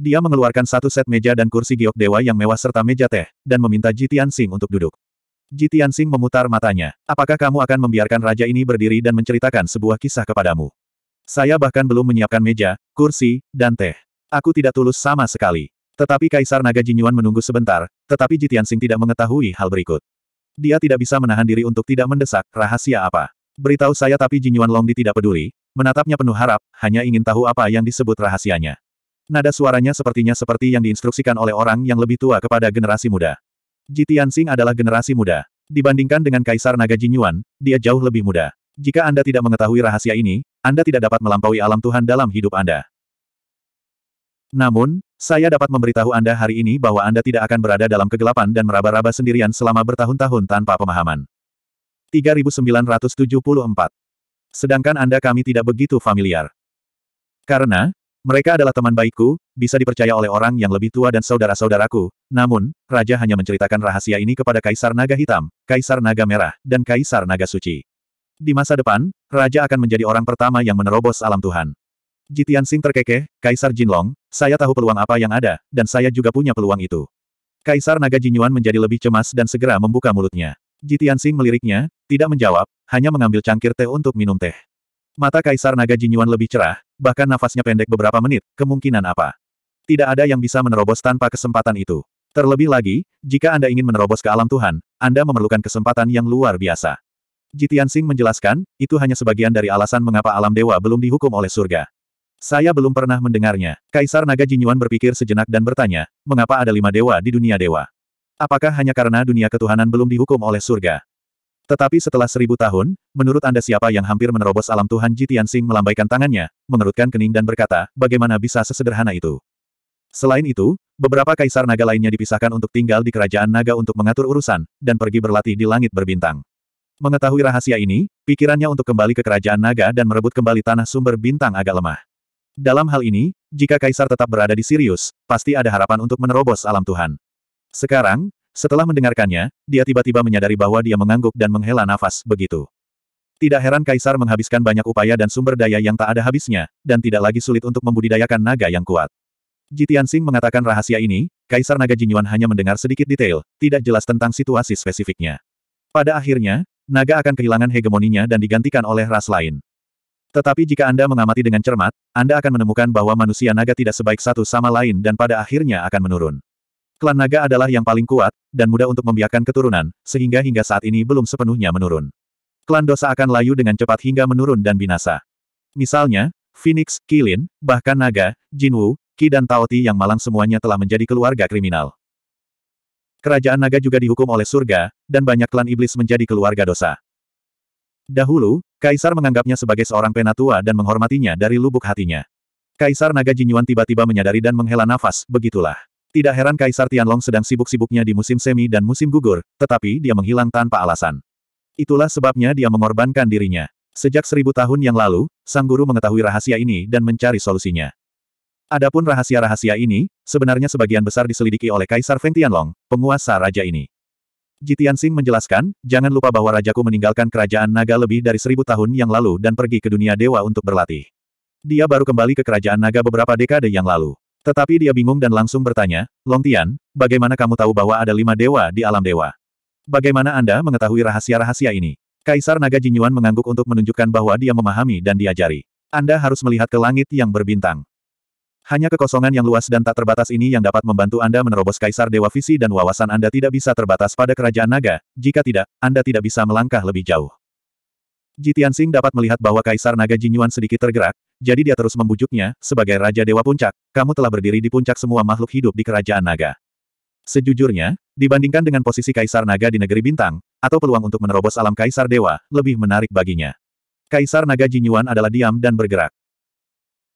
Dia mengeluarkan satu set meja dan kursi giok dewa yang mewah serta meja teh, dan meminta Jitian Sing untuk duduk. Jitian Sing memutar matanya. Apakah kamu akan membiarkan raja ini berdiri dan menceritakan sebuah kisah kepadamu? Saya bahkan belum menyiapkan meja, kursi, dan teh. Aku tidak tulus sama sekali. Tetapi Kaisar Naga Jinyuan menunggu sebentar, tetapi Jitian Sing tidak mengetahui hal berikut dia tidak bisa menahan diri untuk tidak mendesak, rahasia apa. Beritahu saya tapi Jinyuan Longdi tidak peduli, menatapnya penuh harap, hanya ingin tahu apa yang disebut rahasianya. Nada suaranya sepertinya seperti yang diinstruksikan oleh orang yang lebih tua kepada generasi muda. Ji Tianxing adalah generasi muda. Dibandingkan dengan Kaisar Naga Jinyuan, dia jauh lebih muda. Jika Anda tidak mengetahui rahasia ini, Anda tidak dapat melampaui alam Tuhan dalam hidup Anda. Namun, saya dapat memberitahu Anda hari ini bahwa Anda tidak akan berada dalam kegelapan dan meraba-raba sendirian selama bertahun-tahun tanpa pemahaman. 3974 sedangkan Anda kami tidak begitu familiar. Karena, mereka adalah teman baikku, bisa dipercaya oleh orang yang lebih tua dan saudara-saudaraku. Namun, Raja hanya menceritakan rahasia ini kepada Kaisar Naga Hitam, Kaisar Naga Merah, dan Kaisar Naga Suci. Di masa depan, Raja akan menjadi orang pertama yang menerobos alam Tuhan. Jitian Sing terkekeh, Kaisar Jinlong, saya tahu peluang apa yang ada, dan saya juga punya peluang itu. Kaisar Naga Jinyuan menjadi lebih cemas dan segera membuka mulutnya. Jitian Sing meliriknya, tidak menjawab, hanya mengambil cangkir teh untuk minum teh. Mata Kaisar Naga Jinyuan lebih cerah, bahkan nafasnya pendek beberapa menit, kemungkinan apa? Tidak ada yang bisa menerobos tanpa kesempatan itu. Terlebih lagi, jika Anda ingin menerobos ke alam Tuhan, Anda memerlukan kesempatan yang luar biasa. Jitian Singh menjelaskan, itu hanya sebagian dari alasan mengapa alam dewa belum dihukum oleh surga. Saya belum pernah mendengarnya. Kaisar Naga Jinyuan berpikir sejenak dan bertanya, mengapa ada lima dewa di dunia dewa? Apakah hanya karena dunia ketuhanan belum dihukum oleh surga? Tetapi setelah seribu tahun, menurut Anda siapa yang hampir menerobos alam Tuhan Ji Tianxing melambaikan tangannya, mengerutkan kening dan berkata, bagaimana bisa sesederhana itu? Selain itu, beberapa kaisar naga lainnya dipisahkan untuk tinggal di kerajaan naga untuk mengatur urusan, dan pergi berlatih di langit berbintang. Mengetahui rahasia ini, pikirannya untuk kembali ke kerajaan naga dan merebut kembali tanah sumber bintang agak lemah. Dalam hal ini, jika kaisar tetap berada di Sirius, pasti ada harapan untuk menerobos alam Tuhan. Sekarang, setelah mendengarkannya, dia tiba-tiba menyadari bahwa dia mengangguk dan menghela nafas, begitu. Tidak heran Kaisar menghabiskan banyak upaya dan sumber daya yang tak ada habisnya, dan tidak lagi sulit untuk membudidayakan naga yang kuat. Jitian Sing mengatakan rahasia ini, Kaisar Naga Jinyuan hanya mendengar sedikit detail, tidak jelas tentang situasi spesifiknya. Pada akhirnya, naga akan kehilangan hegemoninya dan digantikan oleh ras lain. Tetapi jika Anda mengamati dengan cermat, Anda akan menemukan bahwa manusia naga tidak sebaik satu sama lain dan pada akhirnya akan menurun. Klan naga adalah yang paling kuat, dan mudah untuk membiarkan keturunan, sehingga hingga saat ini belum sepenuhnya menurun. Klan dosa akan layu dengan cepat hingga menurun dan binasa. Misalnya, Phoenix, Kilin, bahkan Naga, Jinwu, Ki dan Taoti yang malang semuanya telah menjadi keluarga kriminal. Kerajaan Naga juga dihukum oleh surga, dan banyak klan iblis menjadi keluarga dosa. Dahulu, Kaisar menganggapnya sebagai seorang penatua dan menghormatinya dari lubuk hatinya. Kaisar Naga Jinyuan tiba-tiba menyadari dan menghela nafas, begitulah. Tidak heran Kaisar Tianlong sedang sibuk-sibuknya di musim semi dan musim gugur, tetapi dia menghilang tanpa alasan. Itulah sebabnya dia mengorbankan dirinya. Sejak seribu tahun yang lalu, Sang Guru mengetahui rahasia ini dan mencari solusinya. Adapun rahasia-rahasia ini, sebenarnya sebagian besar diselidiki oleh Kaisar Feng Tianlong, penguasa raja ini. Jitian Sing menjelaskan, jangan lupa bahwa rajaku meninggalkan kerajaan naga lebih dari seribu tahun yang lalu dan pergi ke dunia dewa untuk berlatih. Dia baru kembali ke kerajaan naga beberapa dekade yang lalu. Tetapi dia bingung dan langsung bertanya, Long Tian, bagaimana kamu tahu bahwa ada lima dewa di alam dewa? Bagaimana Anda mengetahui rahasia-rahasia ini? Kaisar Naga Jinyuan mengangguk untuk menunjukkan bahwa dia memahami dan diajari. Anda harus melihat ke langit yang berbintang. Hanya kekosongan yang luas dan tak terbatas ini yang dapat membantu Anda menerobos Kaisar Dewa Visi dan wawasan Anda tidak bisa terbatas pada Kerajaan Naga, jika tidak, Anda tidak bisa melangkah lebih jauh. Jitian Tianxing dapat melihat bahwa Kaisar Naga Jinyuan sedikit tergerak, jadi dia terus membujuknya, sebagai Raja Dewa Puncak, kamu telah berdiri di puncak semua makhluk hidup di Kerajaan Naga. Sejujurnya, dibandingkan dengan posisi Kaisar Naga di negeri bintang, atau peluang untuk menerobos alam Kaisar Dewa, lebih menarik baginya. Kaisar Naga Jinyuan adalah diam dan bergerak.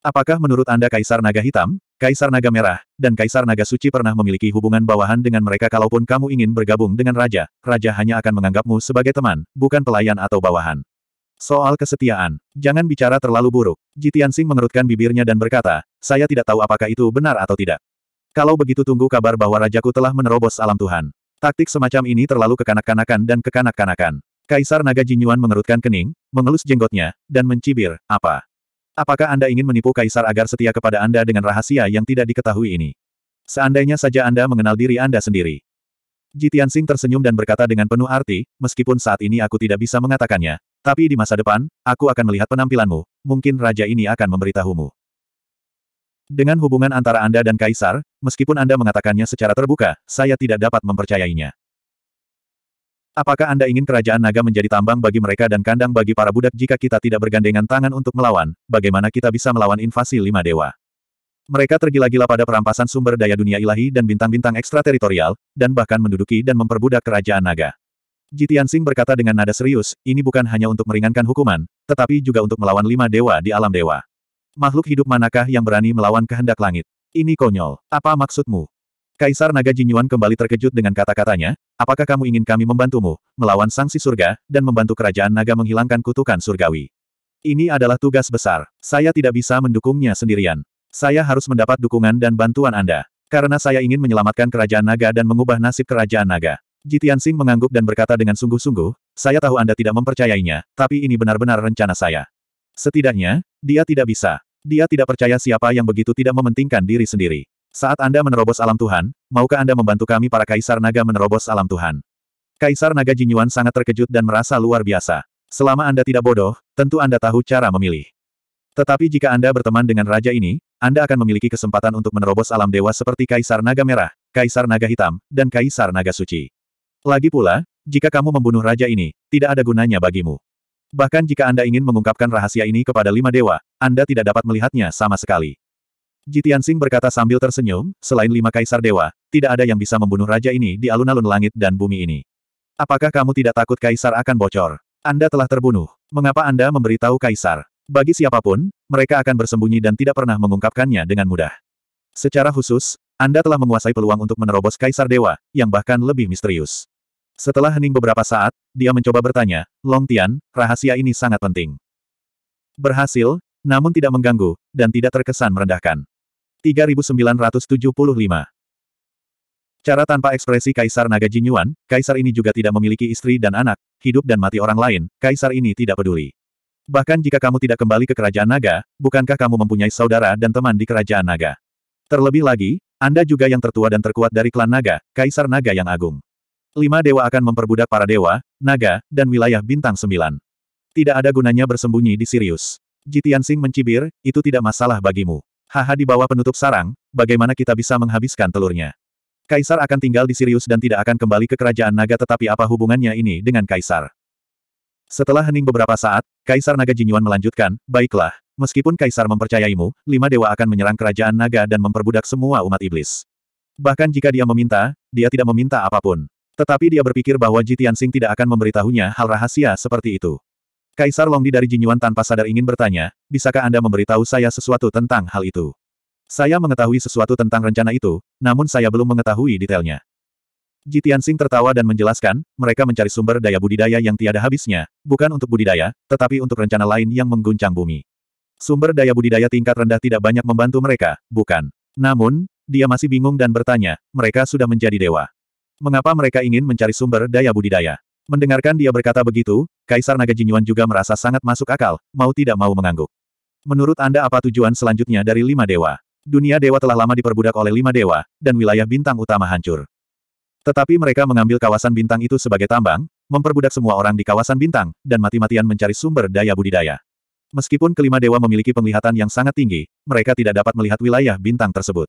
Apakah menurut Anda Kaisar Naga Hitam, Kaisar Naga Merah, dan Kaisar Naga Suci pernah memiliki hubungan bawahan dengan mereka kalaupun kamu ingin bergabung dengan Raja, Raja hanya akan menganggapmu sebagai teman, bukan pelayan atau bawahan. Soal kesetiaan, jangan bicara terlalu buruk. Jitiansing mengerutkan bibirnya dan berkata, saya tidak tahu apakah itu benar atau tidak. Kalau begitu tunggu kabar bahwa rajaku telah menerobos alam Tuhan. Taktik semacam ini terlalu kekanak-kanakan dan kekanak-kanakan. Kaisar Naga Jinyuan mengerutkan kening, mengelus jenggotnya, dan mencibir, apa? Apakah Anda ingin menipu Kaisar agar setia kepada Anda dengan rahasia yang tidak diketahui ini? Seandainya saja Anda mengenal diri Anda sendiri. Ji Tianxing tersenyum dan berkata dengan penuh arti, meskipun saat ini aku tidak bisa mengatakannya, tapi di masa depan, aku akan melihat penampilanmu, mungkin raja ini akan memberitahumu. Dengan hubungan antara Anda dan Kaisar, meskipun Anda mengatakannya secara terbuka, saya tidak dapat mempercayainya. Apakah Anda ingin kerajaan naga menjadi tambang bagi mereka dan kandang bagi para budak jika kita tidak bergandengan tangan untuk melawan, bagaimana kita bisa melawan invasi lima dewa? Mereka tergila-gila pada perampasan sumber daya dunia ilahi dan bintang-bintang ekstrateritorial, dan bahkan menduduki dan memperbudak kerajaan naga. Jitian Sing berkata dengan nada serius, ini bukan hanya untuk meringankan hukuman, tetapi juga untuk melawan lima dewa di alam dewa. Makhluk hidup manakah yang berani melawan kehendak langit? Ini konyol. Apa maksudmu? Kaisar Naga Jinyuan kembali terkejut dengan kata-katanya, apakah kamu ingin kami membantumu, melawan sanksi surga, dan membantu kerajaan naga menghilangkan kutukan surgawi? Ini adalah tugas besar. Saya tidak bisa mendukungnya sendirian. Saya harus mendapat dukungan dan bantuan Anda. Karena saya ingin menyelamatkan kerajaan naga dan mengubah nasib kerajaan naga. Jitian Sing mengangguk dan berkata dengan sungguh-sungguh, saya tahu Anda tidak mempercayainya, tapi ini benar-benar rencana saya. Setidaknya, dia tidak bisa. Dia tidak percaya siapa yang begitu tidak mementingkan diri sendiri. Saat Anda menerobos alam Tuhan, maukah Anda membantu kami para kaisar naga menerobos alam Tuhan? Kaisar naga Jinyuan sangat terkejut dan merasa luar biasa. Selama Anda tidak bodoh, tentu Anda tahu cara memilih. Tetapi jika Anda berteman dengan raja ini, anda akan memiliki kesempatan untuk menerobos alam dewa seperti Kaisar Naga Merah, Kaisar Naga Hitam, dan Kaisar Naga Suci. Lagi pula, jika kamu membunuh raja ini, tidak ada gunanya bagimu. Bahkan jika Anda ingin mengungkapkan rahasia ini kepada lima dewa, Anda tidak dapat melihatnya sama sekali. Jitian Singh berkata sambil tersenyum, selain lima kaisar dewa, tidak ada yang bisa membunuh raja ini di alun-alun langit dan bumi ini. Apakah kamu tidak takut kaisar akan bocor? Anda telah terbunuh. Mengapa Anda memberitahu kaisar? Bagi siapapun, mereka akan bersembunyi dan tidak pernah mengungkapkannya dengan mudah. Secara khusus, Anda telah menguasai peluang untuk menerobos Kaisar Dewa, yang bahkan lebih misterius. Setelah hening beberapa saat, dia mencoba bertanya, Long Tian, rahasia ini sangat penting. Berhasil, namun tidak mengganggu, dan tidak terkesan merendahkan. 3975 Cara tanpa ekspresi Kaisar Naga Jinyuan, Kaisar ini juga tidak memiliki istri dan anak, hidup dan mati orang lain, Kaisar ini tidak peduli. Bahkan jika kamu tidak kembali ke kerajaan naga, bukankah kamu mempunyai saudara dan teman di kerajaan naga? Terlebih lagi, Anda juga yang tertua dan terkuat dari klan naga, kaisar naga yang agung. Lima dewa akan memperbudak para dewa, naga, dan wilayah bintang sembilan. Tidak ada gunanya bersembunyi di Sirius. Jitian Sing mencibir, itu tidak masalah bagimu. Haha di bawah penutup sarang, bagaimana kita bisa menghabiskan telurnya? Kaisar akan tinggal di Sirius dan tidak akan kembali ke kerajaan naga tetapi apa hubungannya ini dengan Kaisar? Setelah hening beberapa saat, Kaisar Naga Jinyuan melanjutkan, Baiklah, meskipun Kaisar mempercayaimu, lima dewa akan menyerang kerajaan naga dan memperbudak semua umat iblis. Bahkan jika dia meminta, dia tidak meminta apapun. Tetapi dia berpikir bahwa Jitian Sing tidak akan memberitahunya hal rahasia seperti itu. Kaisar Longdi dari Jinyuan tanpa sadar ingin bertanya, bisakah Anda memberitahu saya sesuatu tentang hal itu? Saya mengetahui sesuatu tentang rencana itu, namun saya belum mengetahui detailnya. Jitian Tianxing tertawa dan menjelaskan, mereka mencari sumber daya budidaya yang tiada habisnya, bukan untuk budidaya, tetapi untuk rencana lain yang mengguncang bumi. Sumber daya budidaya tingkat rendah tidak banyak membantu mereka, bukan. Namun, dia masih bingung dan bertanya, mereka sudah menjadi dewa. Mengapa mereka ingin mencari sumber daya budidaya? Mendengarkan dia berkata begitu, Kaisar Naga Jinyuan juga merasa sangat masuk akal, mau tidak mau mengangguk. Menurut Anda apa tujuan selanjutnya dari lima dewa? Dunia dewa telah lama diperbudak oleh lima dewa, dan wilayah bintang utama hancur. Tetapi mereka mengambil kawasan bintang itu sebagai tambang, memperbudak semua orang di kawasan bintang, dan mati-matian mencari sumber daya budidaya. Meskipun kelima dewa memiliki penglihatan yang sangat tinggi, mereka tidak dapat melihat wilayah bintang tersebut.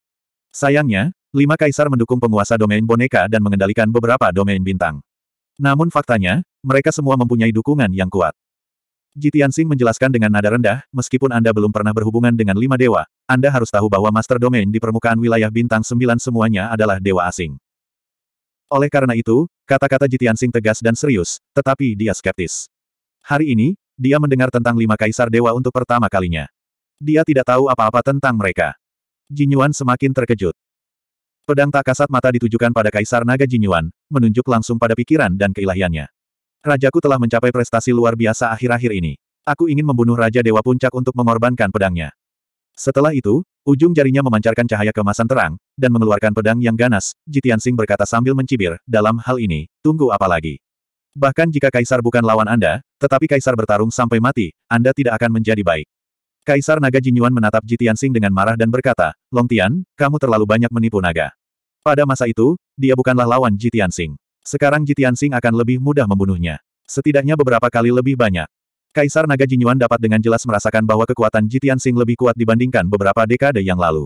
Sayangnya, lima kaisar mendukung penguasa domain boneka dan mengendalikan beberapa domain bintang. Namun faktanya, mereka semua mempunyai dukungan yang kuat. Jitiansing menjelaskan dengan nada rendah, meskipun Anda belum pernah berhubungan dengan lima dewa, Anda harus tahu bahwa master domain di permukaan wilayah bintang sembilan semuanya adalah dewa asing. Oleh karena itu, kata-kata Jitian sing tegas dan serius, tetapi dia skeptis. Hari ini, dia mendengar tentang lima kaisar dewa untuk pertama kalinya. Dia tidak tahu apa-apa tentang mereka. Jin Yuan semakin terkejut. Pedang tak kasat mata ditujukan pada Kaisar Naga Jin Yuan, menunjuk langsung pada pikiran dan keilahiannya. Rajaku telah mencapai prestasi luar biasa akhir-akhir ini. Aku ingin membunuh Raja Dewa Puncak untuk mengorbankan pedangnya. Setelah itu, ujung jarinya memancarkan cahaya kemasan terang, dan mengeluarkan pedang yang ganas, Jitian Sing berkata sambil mencibir, dalam hal ini, tunggu apa lagi? Bahkan jika Kaisar bukan lawan Anda, tetapi Kaisar bertarung sampai mati, Anda tidak akan menjadi baik. Kaisar Naga Jinyuan menatap Jitian Sing dengan marah dan berkata, Long Tian, kamu terlalu banyak menipu naga. Pada masa itu, dia bukanlah lawan Jitian Sing. Sekarang Jitian Sing akan lebih mudah membunuhnya. Setidaknya beberapa kali lebih banyak. Kaisar Naga Jinyuan dapat dengan jelas merasakan bahwa kekuatan Jitian Sing lebih kuat dibandingkan beberapa dekade yang lalu.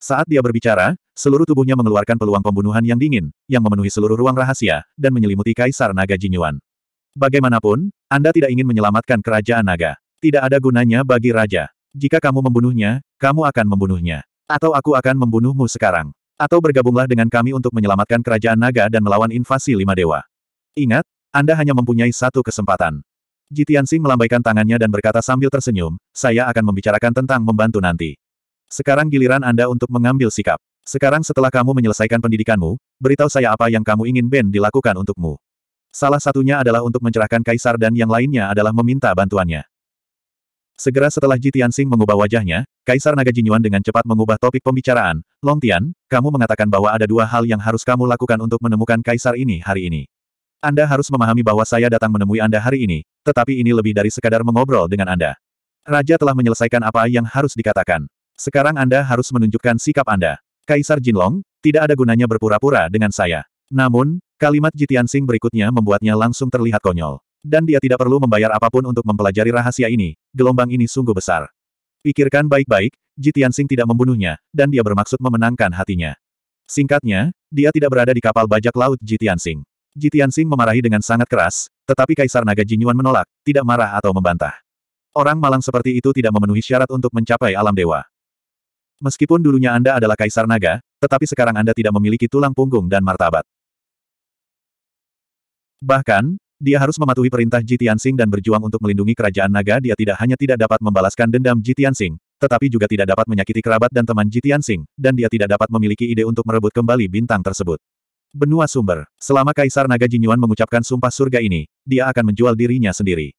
Saat dia berbicara, seluruh tubuhnya mengeluarkan peluang pembunuhan yang dingin, yang memenuhi seluruh ruang rahasia, dan menyelimuti Kaisar Naga Jinyuan. Bagaimanapun, Anda tidak ingin menyelamatkan kerajaan naga. Tidak ada gunanya bagi raja. Jika kamu membunuhnya, kamu akan membunuhnya. Atau aku akan membunuhmu sekarang. Atau bergabunglah dengan kami untuk menyelamatkan kerajaan naga dan melawan invasi lima dewa. Ingat, Anda hanya mempunyai satu kesempatan. Jitiansing melambaikan tangannya dan berkata sambil tersenyum, saya akan membicarakan tentang membantu nanti. Sekarang giliran Anda untuk mengambil sikap. Sekarang setelah kamu menyelesaikan pendidikanmu, beritahu saya apa yang kamu ingin Ben dilakukan untukmu. Salah satunya adalah untuk mencerahkan kaisar dan yang lainnya adalah meminta bantuannya. Segera setelah Jitiansing mengubah wajahnya, Kaisar Naga Jinyuan dengan cepat mengubah topik pembicaraan. Long Tian, kamu mengatakan bahwa ada dua hal yang harus kamu lakukan untuk menemukan kaisar ini hari ini. Anda harus memahami bahwa saya datang menemui Anda hari ini, tetapi ini lebih dari sekadar mengobrol dengan Anda. Raja telah menyelesaikan apa yang harus dikatakan. Sekarang Anda harus menunjukkan sikap Anda. Kaisar Jinlong, tidak ada gunanya berpura-pura dengan saya. Namun, kalimat Jitian Sing berikutnya membuatnya langsung terlihat konyol. Dan dia tidak perlu membayar apapun untuk mempelajari rahasia ini, gelombang ini sungguh besar. Pikirkan baik-baik, Jitian Sing tidak membunuhnya, dan dia bermaksud memenangkan hatinya. Singkatnya, dia tidak berada di kapal bajak laut Jitian Sing. Jitiansing memarahi dengan sangat keras, tetapi Kaisar Naga Jinyuan menolak, tidak marah atau membantah. Orang malang seperti itu tidak memenuhi syarat untuk mencapai alam dewa. Meskipun dulunya Anda adalah Kaisar Naga, tetapi sekarang Anda tidak memiliki tulang punggung dan martabat. Bahkan, dia harus mematuhi perintah Jitiansing dan berjuang untuk melindungi kerajaan naga dia tidak hanya tidak dapat membalaskan dendam Jitiansing, tetapi juga tidak dapat menyakiti kerabat dan teman Jitiansing, dan dia tidak dapat memiliki ide untuk merebut kembali bintang tersebut. Benua sumber. Selama Kaisar Naga Jinyuan mengucapkan sumpah surga ini, dia akan menjual dirinya sendiri.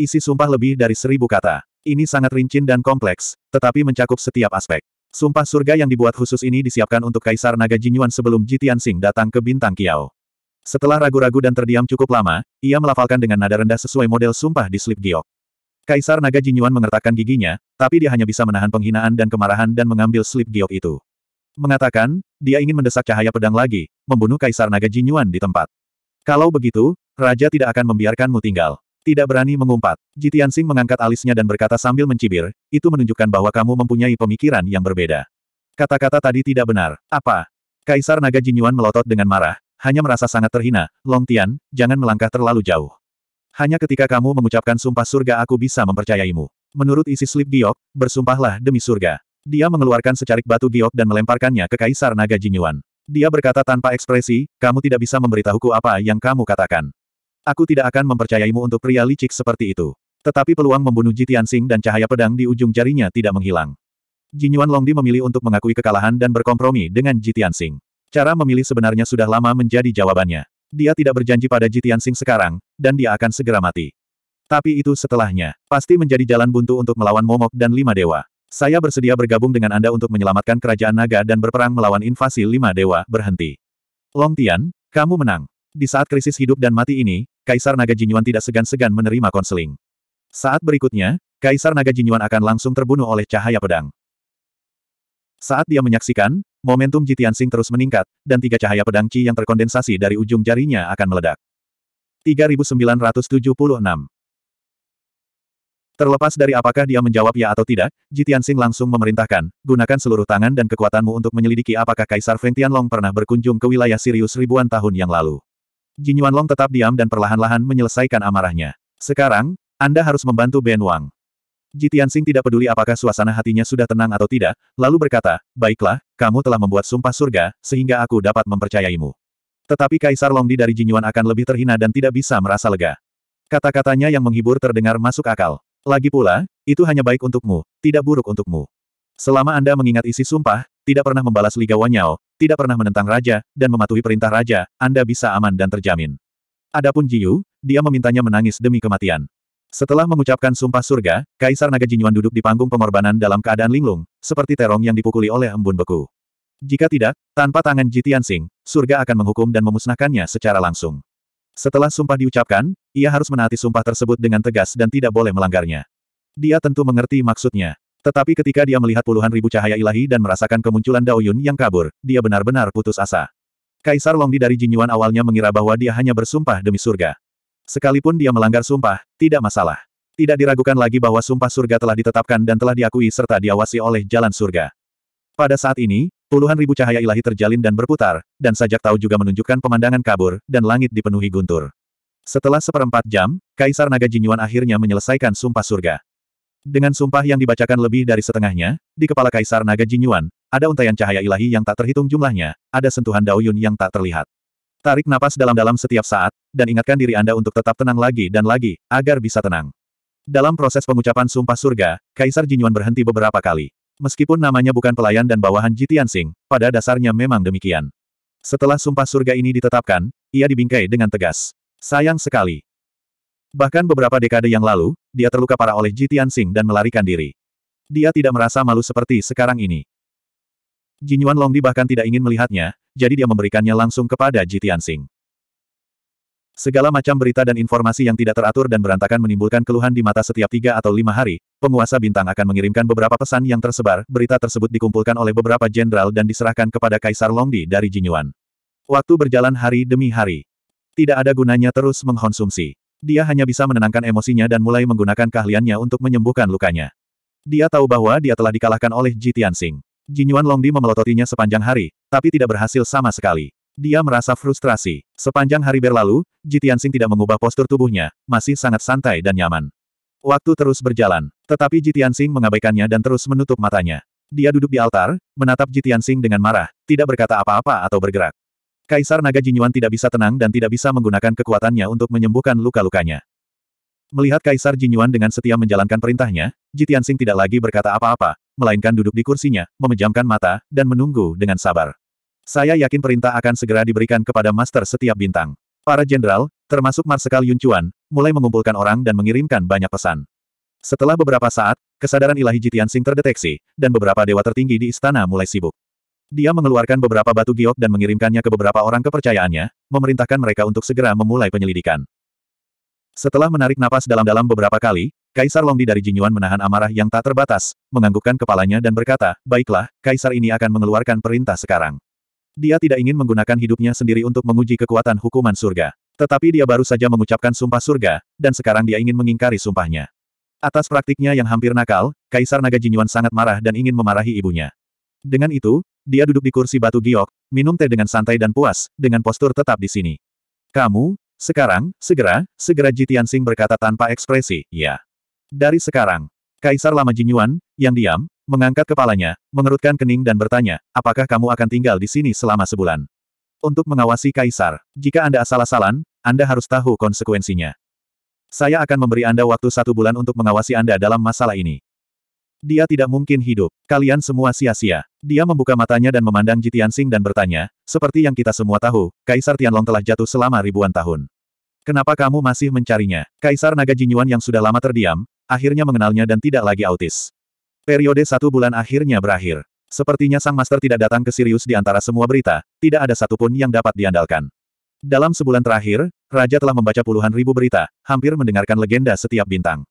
Isi sumpah lebih dari seribu kata. Ini sangat rinci dan kompleks, tetapi mencakup setiap aspek. Sumpah surga yang dibuat khusus ini disiapkan untuk Kaisar Naga Jinyuan sebelum Jitian Sing datang ke Bintang Kiao. Setelah ragu-ragu dan terdiam cukup lama, ia melafalkan dengan nada rendah sesuai model sumpah di slip giok. Kaisar Naga Jinyuan mengertakkan giginya, tapi dia hanya bisa menahan penghinaan dan kemarahan dan mengambil slip giok itu. Mengatakan, dia ingin mendesak cahaya pedang lagi, membunuh Kaisar Naga Jinyuan di tempat. Kalau begitu, Raja tidak akan membiarkanmu tinggal. Tidak berani mengumpat. Jitian Sing mengangkat alisnya dan berkata sambil mencibir, itu menunjukkan bahwa kamu mempunyai pemikiran yang berbeda. Kata-kata tadi tidak benar. Apa? Kaisar Naga Jinyuan melotot dengan marah, hanya merasa sangat terhina, Long Tian, jangan melangkah terlalu jauh. Hanya ketika kamu mengucapkan sumpah surga aku bisa mempercayaimu. Menurut isi slip giok, bersumpahlah demi surga. Dia mengeluarkan secarik batu giok dan melemparkannya ke Kaisar Naga Jinyuan. Dia berkata tanpa ekspresi, kamu tidak bisa memberitahuku apa yang kamu katakan. Aku tidak akan mempercayaimu untuk pria licik seperti itu. Tetapi peluang membunuh Jitiansing dan cahaya pedang di ujung jarinya tidak menghilang. Jinyuan Longdi memilih untuk mengakui kekalahan dan berkompromi dengan Jitiansing. Cara memilih sebenarnya sudah lama menjadi jawabannya. Dia tidak berjanji pada Jitiansing sekarang, dan dia akan segera mati. Tapi itu setelahnya, pasti menjadi jalan buntu untuk melawan momok dan lima dewa. Saya bersedia bergabung dengan Anda untuk menyelamatkan kerajaan naga dan berperang melawan invasi lima dewa, berhenti. Long Tian, kamu menang. Di saat krisis hidup dan mati ini, Kaisar Naga Jinyuan tidak segan-segan menerima konseling. Saat berikutnya, Kaisar Naga Jinyuan akan langsung terbunuh oleh cahaya pedang. Saat dia menyaksikan, momentum Jitian Sing terus meningkat, dan tiga cahaya pedang Qi yang terkondensasi dari ujung jarinya akan meledak. 3976 Terlepas dari apakah dia menjawab ya atau tidak, Jitian Jitiansing langsung memerintahkan, gunakan seluruh tangan dan kekuatanmu untuk menyelidiki apakah Kaisar Feng Tianlong pernah berkunjung ke wilayah Sirius ribuan tahun yang lalu. Jin Yuan Long tetap diam dan perlahan-lahan menyelesaikan amarahnya. Sekarang, Anda harus membantu Ben Wang. Jitian Jitiansing tidak peduli apakah suasana hatinya sudah tenang atau tidak, lalu berkata, baiklah, kamu telah membuat sumpah surga, sehingga aku dapat mempercayaimu. Tetapi Kaisar Longdi dari Jinyuan akan lebih terhina dan tidak bisa merasa lega. Kata-katanya yang menghibur terdengar masuk akal. Lagi pula, itu hanya baik untukmu, tidak buruk untukmu. Selama Anda mengingat isi sumpah, tidak pernah membalas Liga Wanyao, tidak pernah menentang Raja, dan mematuhi perintah Raja, Anda bisa aman dan terjamin. Adapun Yu, dia memintanya menangis demi kematian. Setelah mengucapkan sumpah surga, Kaisar Naga Jinyuan duduk di panggung pengorbanan dalam keadaan linglung, seperti terong yang dipukuli oleh embun beku. Jika tidak, tanpa tangan Jitian Sing, surga akan menghukum dan memusnahkannya secara langsung. Setelah sumpah diucapkan, ia harus menaati sumpah tersebut dengan tegas dan tidak boleh melanggarnya. Dia tentu mengerti maksudnya. Tetapi ketika dia melihat puluhan ribu cahaya ilahi dan merasakan kemunculan Dao Yun yang kabur, dia benar-benar putus asa. Kaisar Longdi dari Jinyuan awalnya mengira bahwa dia hanya bersumpah demi surga. Sekalipun dia melanggar sumpah, tidak masalah. Tidak diragukan lagi bahwa sumpah surga telah ditetapkan dan telah diakui serta diawasi oleh jalan surga. Pada saat ini, Puluhan ribu cahaya ilahi terjalin dan berputar, dan sajak tahu juga menunjukkan pemandangan kabur, dan langit dipenuhi guntur. Setelah seperempat jam, Kaisar Naga Jinyuan akhirnya menyelesaikan Sumpah Surga. Dengan sumpah yang dibacakan lebih dari setengahnya, di kepala Kaisar Naga Jinyuan, ada untaian cahaya ilahi yang tak terhitung jumlahnya, ada sentuhan daoyun yang tak terlihat. Tarik napas dalam-dalam setiap saat, dan ingatkan diri Anda untuk tetap tenang lagi dan lagi, agar bisa tenang. Dalam proses pengucapan Sumpah Surga, Kaisar Jinyuan berhenti beberapa kali. Meskipun namanya bukan pelayan dan bawahan Jitian Sing, pada dasarnya memang demikian. Setelah sumpah surga ini ditetapkan, ia dibingkai dengan tegas. Sayang sekali. Bahkan beberapa dekade yang lalu, dia terluka parah oleh Jitian Sing dan melarikan diri. Dia tidak merasa malu seperti sekarang ini. Jinyuan Longdi bahkan tidak ingin melihatnya, jadi dia memberikannya langsung kepada Jitian Sing. Segala macam berita dan informasi yang tidak teratur dan berantakan menimbulkan keluhan di mata setiap tiga atau lima hari, penguasa bintang akan mengirimkan beberapa pesan yang tersebar, berita tersebut dikumpulkan oleh beberapa jenderal dan diserahkan kepada Kaisar Longdi dari Jinyuan. Waktu berjalan hari demi hari. Tidak ada gunanya terus mengkonsumsi. Dia hanya bisa menenangkan emosinya dan mulai menggunakan keahliannya untuk menyembuhkan lukanya. Dia tahu bahwa dia telah dikalahkan oleh Ji Tianxing. Jinyuan Longdi memelototinya sepanjang hari, tapi tidak berhasil sama sekali. Dia merasa frustrasi. Sepanjang hari berlalu, Jitiansing tidak mengubah postur tubuhnya, masih sangat santai dan nyaman. Waktu terus berjalan, tetapi Jitiansing mengabaikannya dan terus menutup matanya. Dia duduk di altar, menatap Jitiansing dengan marah, tidak berkata apa-apa atau bergerak. Kaisar Naga Jinyuan tidak bisa tenang dan tidak bisa menggunakan kekuatannya untuk menyembuhkan luka-lukanya. Melihat Kaisar Jinyuan dengan setia menjalankan perintahnya, Jitiansing tidak lagi berkata apa-apa, melainkan duduk di kursinya, memejamkan mata, dan menunggu dengan sabar. Saya yakin perintah akan segera diberikan kepada master setiap bintang. Para jenderal, termasuk Marsekal Yun Chuan, mulai mengumpulkan orang dan mengirimkan banyak pesan. Setelah beberapa saat, kesadaran ilahi Jitian Sing terdeteksi, dan beberapa dewa tertinggi di istana mulai sibuk. Dia mengeluarkan beberapa batu giok dan mengirimkannya ke beberapa orang kepercayaannya, memerintahkan mereka untuk segera memulai penyelidikan. Setelah menarik napas dalam-dalam beberapa kali, Kaisar Longdi dari Jinyuan menahan amarah yang tak terbatas, menganggukkan kepalanya dan berkata, Baiklah, Kaisar ini akan mengeluarkan perintah sekarang. Dia tidak ingin menggunakan hidupnya sendiri untuk menguji kekuatan hukuman surga. Tetapi dia baru saja mengucapkan sumpah surga, dan sekarang dia ingin mengingkari sumpahnya. Atas praktiknya yang hampir nakal, Kaisar Naga Jinyuan sangat marah dan ingin memarahi ibunya. Dengan itu, dia duduk di kursi batu giok, minum teh dengan santai dan puas, dengan postur tetap di sini. Kamu, sekarang, segera, segera Jitian Sing berkata tanpa ekspresi, ya. Dari sekarang, Kaisar Lama Jinyuan, yang diam, mengangkat kepalanya, mengerutkan kening dan bertanya, apakah kamu akan tinggal di sini selama sebulan? Untuk mengawasi Kaisar, jika Anda asal-asalan, Anda harus tahu konsekuensinya. Saya akan memberi Anda waktu satu bulan untuk mengawasi Anda dalam masalah ini. Dia tidak mungkin hidup. Kalian semua sia-sia. Dia membuka matanya dan memandang Jitian Sing dan bertanya, seperti yang kita semua tahu, Kaisar Tianlong telah jatuh selama ribuan tahun. Kenapa kamu masih mencarinya? Kaisar Naga Jinyuan yang sudah lama terdiam, akhirnya mengenalnya dan tidak lagi autis. Periode satu bulan akhirnya berakhir. Sepertinya sang master tidak datang ke Sirius di antara semua berita, tidak ada satupun yang dapat diandalkan. Dalam sebulan terakhir, Raja telah membaca puluhan ribu berita, hampir mendengarkan legenda setiap bintang.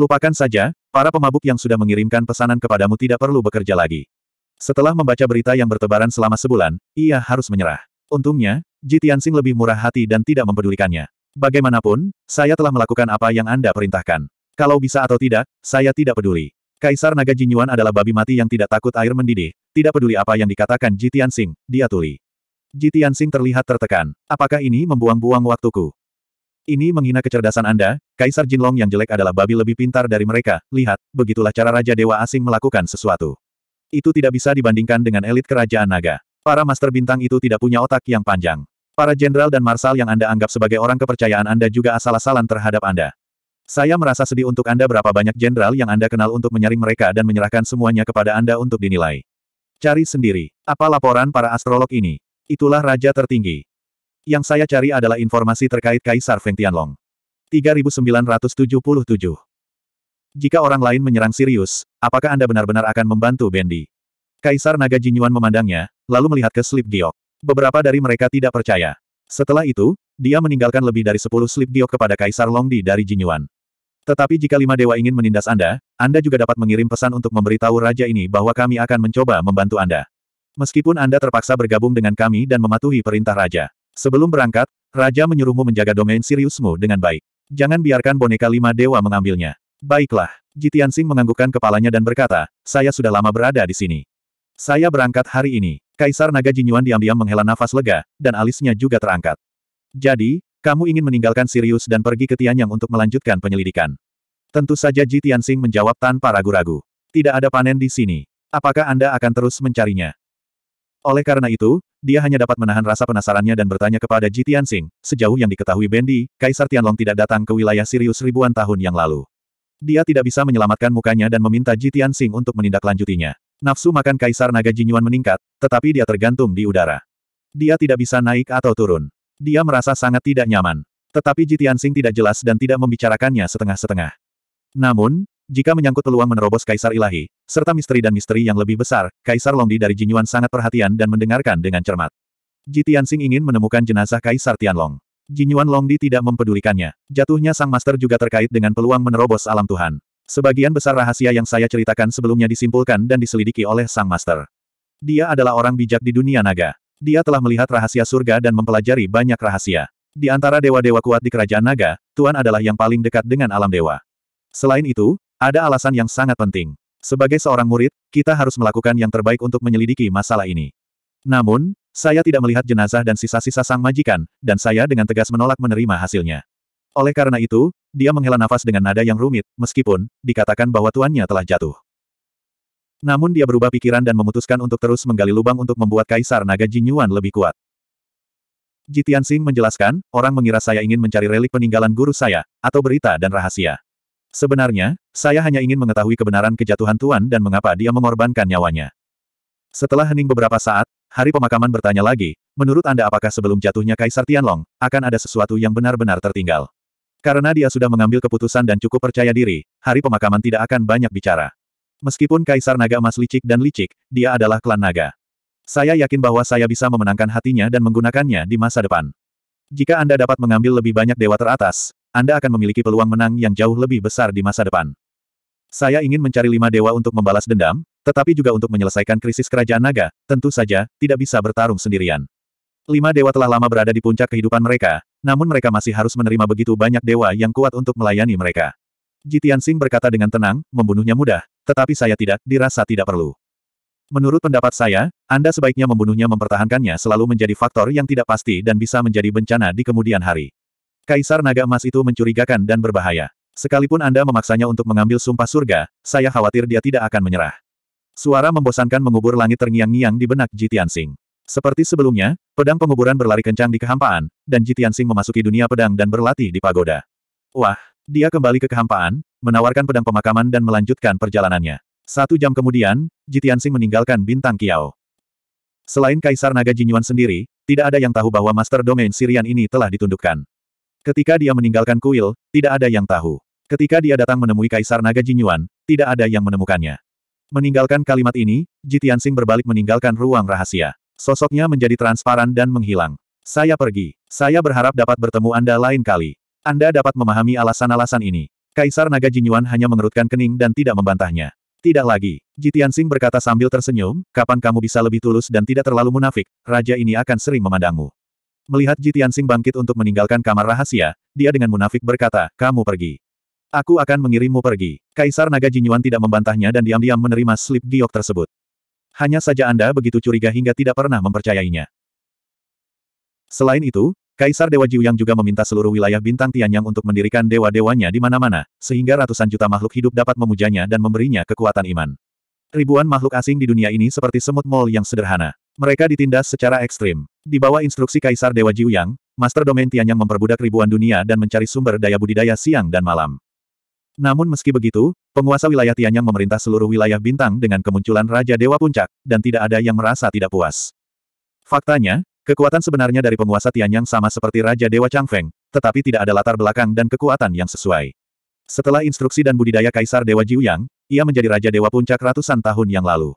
Lupakan saja, para pemabuk yang sudah mengirimkan pesanan kepadamu tidak perlu bekerja lagi. Setelah membaca berita yang bertebaran selama sebulan, ia harus menyerah. Untungnya, Jitiansing lebih murah hati dan tidak mempedulikannya. Bagaimanapun, saya telah melakukan apa yang Anda perintahkan. Kalau bisa atau tidak, saya tidak peduli. Kaisar Naga Jinyuan adalah babi mati yang tidak takut air mendidih, tidak peduli apa yang dikatakan Jitian Sing, dia tuli. Jitian Sing terlihat tertekan. Apakah ini membuang-buang waktuku? Ini menghina kecerdasan Anda, Kaisar Jinlong yang jelek adalah babi lebih pintar dari mereka, lihat, begitulah cara Raja Dewa Asing melakukan sesuatu. Itu tidak bisa dibandingkan dengan elit kerajaan naga. Para master bintang itu tidak punya otak yang panjang. Para jenderal dan marsal yang Anda anggap sebagai orang kepercayaan Anda juga asal-asalan terhadap Anda. Saya merasa sedih untuk Anda berapa banyak jenderal yang Anda kenal untuk menyaring mereka dan menyerahkan semuanya kepada Anda untuk dinilai. Cari sendiri. Apa laporan para astrolog ini? Itulah raja tertinggi. Yang saya cari adalah informasi terkait Kaisar Feng Tianlong. 3977. Jika orang lain menyerang Sirius, apakah Anda benar-benar akan membantu Bendy? Kaisar Naga Jinyuan memandangnya, lalu melihat ke Slip Giok. Beberapa dari mereka tidak percaya. Setelah itu, dia meninggalkan lebih dari 10 Slip Giok kepada Kaisar Longdi dari Jinyuan. Tetapi jika lima dewa ingin menindas Anda, Anda juga dapat mengirim pesan untuk memberitahu raja ini bahwa kami akan mencoba membantu Anda. Meskipun Anda terpaksa bergabung dengan kami dan mematuhi perintah raja. Sebelum berangkat, raja menyuruhmu menjaga domain Siriusmu dengan baik. Jangan biarkan boneka lima dewa mengambilnya. Baiklah, Jitian Sing menganggukkan kepalanya dan berkata, saya sudah lama berada di sini. Saya berangkat hari ini. Kaisar Naga Jinyuan diam-diam menghela nafas lega, dan alisnya juga terangkat. Jadi, kamu ingin meninggalkan Sirius dan pergi ke Tianyang untuk melanjutkan penyelidikan. Tentu saja Ji Tianxing menjawab tanpa ragu-ragu. Tidak ada panen di sini. Apakah Anda akan terus mencarinya? Oleh karena itu, dia hanya dapat menahan rasa penasarannya dan bertanya kepada Ji Tianxing, sejauh yang diketahui Bendy, Kaisar Tianlong tidak datang ke wilayah Sirius ribuan tahun yang lalu. Dia tidak bisa menyelamatkan mukanya dan meminta Ji Tianxing untuk menindaklanjutinya. Nafsu makan Kaisar Naga Jinyuan meningkat, tetapi dia tergantung di udara. Dia tidak bisa naik atau turun. Dia merasa sangat tidak nyaman. Tetapi Sing tidak jelas dan tidak membicarakannya setengah-setengah. Namun, jika menyangkut peluang menerobos Kaisar Ilahi, serta misteri dan misteri yang lebih besar, Kaisar Longdi dari Jinyuan sangat perhatian dan mendengarkan dengan cermat. Sing ingin menemukan jenazah Kaisar Tianlong. Jinyuan Longdi tidak mempedulikannya. Jatuhnya Sang Master juga terkait dengan peluang menerobos alam Tuhan. Sebagian besar rahasia yang saya ceritakan sebelumnya disimpulkan dan diselidiki oleh Sang Master. Dia adalah orang bijak di dunia naga. Dia telah melihat rahasia surga dan mempelajari banyak rahasia. Di antara dewa-dewa kuat di kerajaan naga, Tuan adalah yang paling dekat dengan alam dewa. Selain itu, ada alasan yang sangat penting. Sebagai seorang murid, kita harus melakukan yang terbaik untuk menyelidiki masalah ini. Namun, saya tidak melihat jenazah dan sisa-sisa sang majikan, dan saya dengan tegas menolak menerima hasilnya. Oleh karena itu, dia menghela nafas dengan nada yang rumit, meskipun dikatakan bahwa tuannya telah jatuh. Namun dia berubah pikiran dan memutuskan untuk terus menggali lubang untuk membuat Kaisar Naga Jinyuan lebih kuat. Jitian Sing menjelaskan, orang mengira saya ingin mencari relik peninggalan guru saya, atau berita dan rahasia. Sebenarnya, saya hanya ingin mengetahui kebenaran kejatuhan Tuan dan mengapa dia mengorbankan nyawanya. Setelah hening beberapa saat, hari pemakaman bertanya lagi, menurut Anda apakah sebelum jatuhnya Kaisar Tianlong, akan ada sesuatu yang benar-benar tertinggal? Karena dia sudah mengambil keputusan dan cukup percaya diri, hari pemakaman tidak akan banyak bicara. Meskipun Kaisar Naga Mas licik dan licik, dia adalah klan naga. Saya yakin bahwa saya bisa memenangkan hatinya dan menggunakannya di masa depan. Jika Anda dapat mengambil lebih banyak dewa teratas, Anda akan memiliki peluang menang yang jauh lebih besar di masa depan. Saya ingin mencari lima dewa untuk membalas dendam, tetapi juga untuk menyelesaikan krisis kerajaan naga, tentu saja, tidak bisa bertarung sendirian. Lima dewa telah lama berada di puncak kehidupan mereka, namun mereka masih harus menerima begitu banyak dewa yang kuat untuk melayani mereka. Jitian Singh berkata dengan tenang, membunuhnya mudah, tetapi saya tidak, dirasa tidak perlu. Menurut pendapat saya, Anda sebaiknya membunuhnya mempertahankannya selalu menjadi faktor yang tidak pasti dan bisa menjadi bencana di kemudian hari. Kaisar Naga Emas itu mencurigakan dan berbahaya. Sekalipun Anda memaksanya untuk mengambil sumpah surga, saya khawatir dia tidak akan menyerah. Suara membosankan mengubur langit terngiang-ngiang di benak Jitian Sing. Seperti sebelumnya, pedang penguburan berlari kencang di kehampaan, dan Jitian Sing memasuki dunia pedang dan berlatih di pagoda. Wah, dia kembali ke kehampaan, menawarkan pedang pemakaman dan melanjutkan perjalanannya. Satu jam kemudian, Jitiansing meninggalkan bintang Kiao. Selain Kaisar Naga Jinyuan sendiri, tidak ada yang tahu bahwa Master Domain Sirian ini telah ditundukkan. Ketika dia meninggalkan kuil, tidak ada yang tahu. Ketika dia datang menemui Kaisar Naga Jinyuan, tidak ada yang menemukannya. Meninggalkan kalimat ini, Jitiansing berbalik meninggalkan ruang rahasia. Sosoknya menjadi transparan dan menghilang. Saya pergi. Saya berharap dapat bertemu Anda lain kali. Anda dapat memahami alasan-alasan ini. Kaisar Naga Jinyuan hanya mengerutkan kening dan tidak membantahnya. Tidak lagi. Jitian Sing berkata sambil tersenyum, kapan kamu bisa lebih tulus dan tidak terlalu munafik, raja ini akan sering memandangmu. Melihat Jitian Sing bangkit untuk meninggalkan kamar rahasia, dia dengan munafik berkata, kamu pergi. Aku akan mengirimmu pergi. Kaisar Naga Jinyuan tidak membantahnya dan diam-diam menerima slip giok tersebut. Hanya saja Anda begitu curiga hingga tidak pernah mempercayainya. Selain itu, Kaisar Dewa Jiuyang juga meminta seluruh wilayah bintang Tianyang untuk mendirikan dewa-dewanya di mana-mana, sehingga ratusan juta makhluk hidup dapat memujanya dan memberinya kekuatan iman. Ribuan makhluk asing di dunia ini seperti semut mol yang sederhana. Mereka ditindas secara ekstrim. Di bawah instruksi Kaisar Dewa Jiuyang, Master Domain Tianyang memperbudak ribuan dunia dan mencari sumber daya budidaya siang dan malam. Namun meski begitu, penguasa wilayah Tianyang memerintah seluruh wilayah bintang dengan kemunculan Raja Dewa Puncak, dan tidak ada yang merasa tidak puas. Faktanya, Kekuatan sebenarnya dari penguasa Tianyang sama seperti Raja Dewa Changfeng, tetapi tidak ada latar belakang dan kekuatan yang sesuai. Setelah instruksi dan budidaya Kaisar Dewa Jiuyang, ia menjadi Raja Dewa Puncak ratusan tahun yang lalu.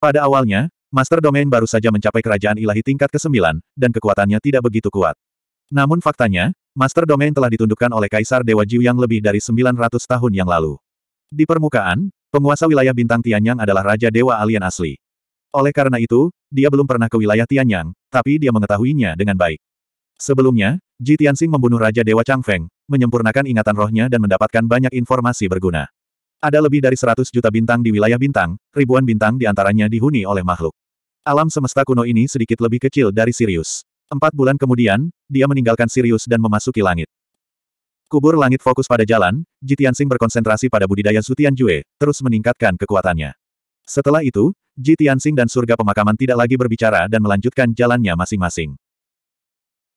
Pada awalnya, Master Domain baru saja mencapai kerajaan ilahi tingkat ke-9, dan kekuatannya tidak begitu kuat. Namun faktanya, Master Domain telah ditundukkan oleh Kaisar Dewa Jiuyang lebih dari 900 tahun yang lalu. Di permukaan, penguasa wilayah bintang Tianyang adalah Raja Dewa Alien asli. Oleh karena itu, dia belum pernah ke wilayah Tianyang, tapi dia mengetahuinya dengan baik. Sebelumnya, Ji Tianxing membunuh Raja Dewa Changfeng, menyempurnakan ingatan rohnya dan mendapatkan banyak informasi berguna. Ada lebih dari 100 juta bintang di wilayah bintang, ribuan bintang di antaranya dihuni oleh makhluk. Alam semesta kuno ini sedikit lebih kecil dari Sirius. Empat bulan kemudian, dia meninggalkan Sirius dan memasuki langit. Kubur langit fokus pada jalan, Ji Tianxing berkonsentrasi pada budidaya Sutian Jue, terus meningkatkan kekuatannya. Setelah itu, Ji Tianxing dan surga pemakaman tidak lagi berbicara dan melanjutkan jalannya masing-masing.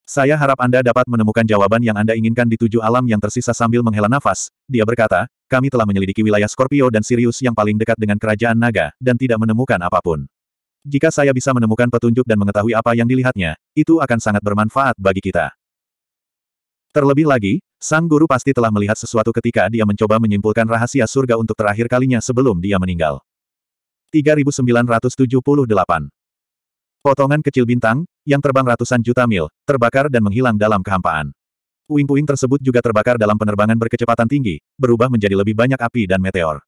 Saya harap Anda dapat menemukan jawaban yang Anda inginkan di tujuh alam yang tersisa sambil menghela nafas, dia berkata, kami telah menyelidiki wilayah Scorpio dan Sirius yang paling dekat dengan kerajaan naga, dan tidak menemukan apapun. Jika saya bisa menemukan petunjuk dan mengetahui apa yang dilihatnya, itu akan sangat bermanfaat bagi kita. Terlebih lagi, sang guru pasti telah melihat sesuatu ketika dia mencoba menyimpulkan rahasia surga untuk terakhir kalinya sebelum dia meninggal. 3978. Potongan kecil bintang, yang terbang ratusan juta mil, terbakar dan menghilang dalam kehampaan. Puing-puing tersebut juga terbakar dalam penerbangan berkecepatan tinggi, berubah menjadi lebih banyak api dan meteor.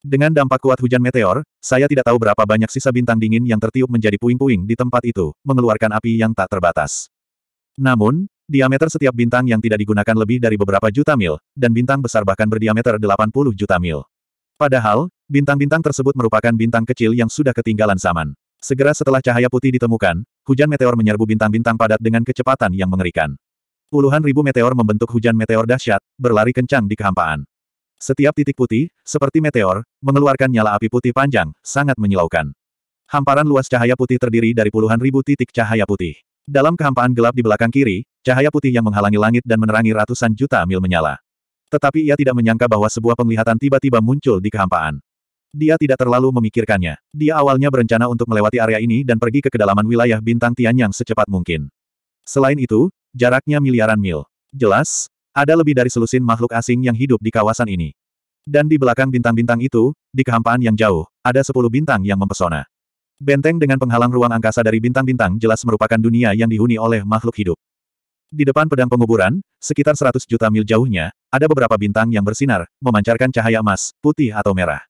Dengan dampak kuat hujan meteor, saya tidak tahu berapa banyak sisa bintang dingin yang tertiup menjadi puing-puing di tempat itu, mengeluarkan api yang tak terbatas. Namun, diameter setiap bintang yang tidak digunakan lebih dari beberapa juta mil, dan bintang besar bahkan berdiameter 80 juta mil. Padahal, Bintang-bintang tersebut merupakan bintang kecil yang sudah ketinggalan zaman. Segera setelah cahaya putih ditemukan, hujan meteor menyerbu bintang-bintang padat dengan kecepatan yang mengerikan. Puluhan ribu meteor membentuk hujan meteor dahsyat, berlari kencang di kehampaan. Setiap titik putih, seperti meteor, mengeluarkan nyala api putih panjang, sangat menyilaukan. Hamparan luas cahaya putih terdiri dari puluhan ribu titik cahaya putih. Dalam kehampaan gelap di belakang kiri, cahaya putih yang menghalangi langit dan menerangi ratusan juta mil menyala. Tetapi ia tidak menyangka bahwa sebuah penglihatan tiba-tiba muncul di kehampaan. Dia tidak terlalu memikirkannya. Dia awalnya berencana untuk melewati area ini dan pergi ke kedalaman wilayah bintang Tianyang secepat mungkin. Selain itu, jaraknya miliaran mil. Jelas, ada lebih dari selusin makhluk asing yang hidup di kawasan ini. Dan di belakang bintang-bintang itu, di kehampaan yang jauh, ada sepuluh bintang yang mempesona. Benteng dengan penghalang ruang angkasa dari bintang-bintang jelas merupakan dunia yang dihuni oleh makhluk hidup. Di depan pedang penguburan, sekitar 100 juta mil jauhnya, ada beberapa bintang yang bersinar, memancarkan cahaya emas, putih atau merah.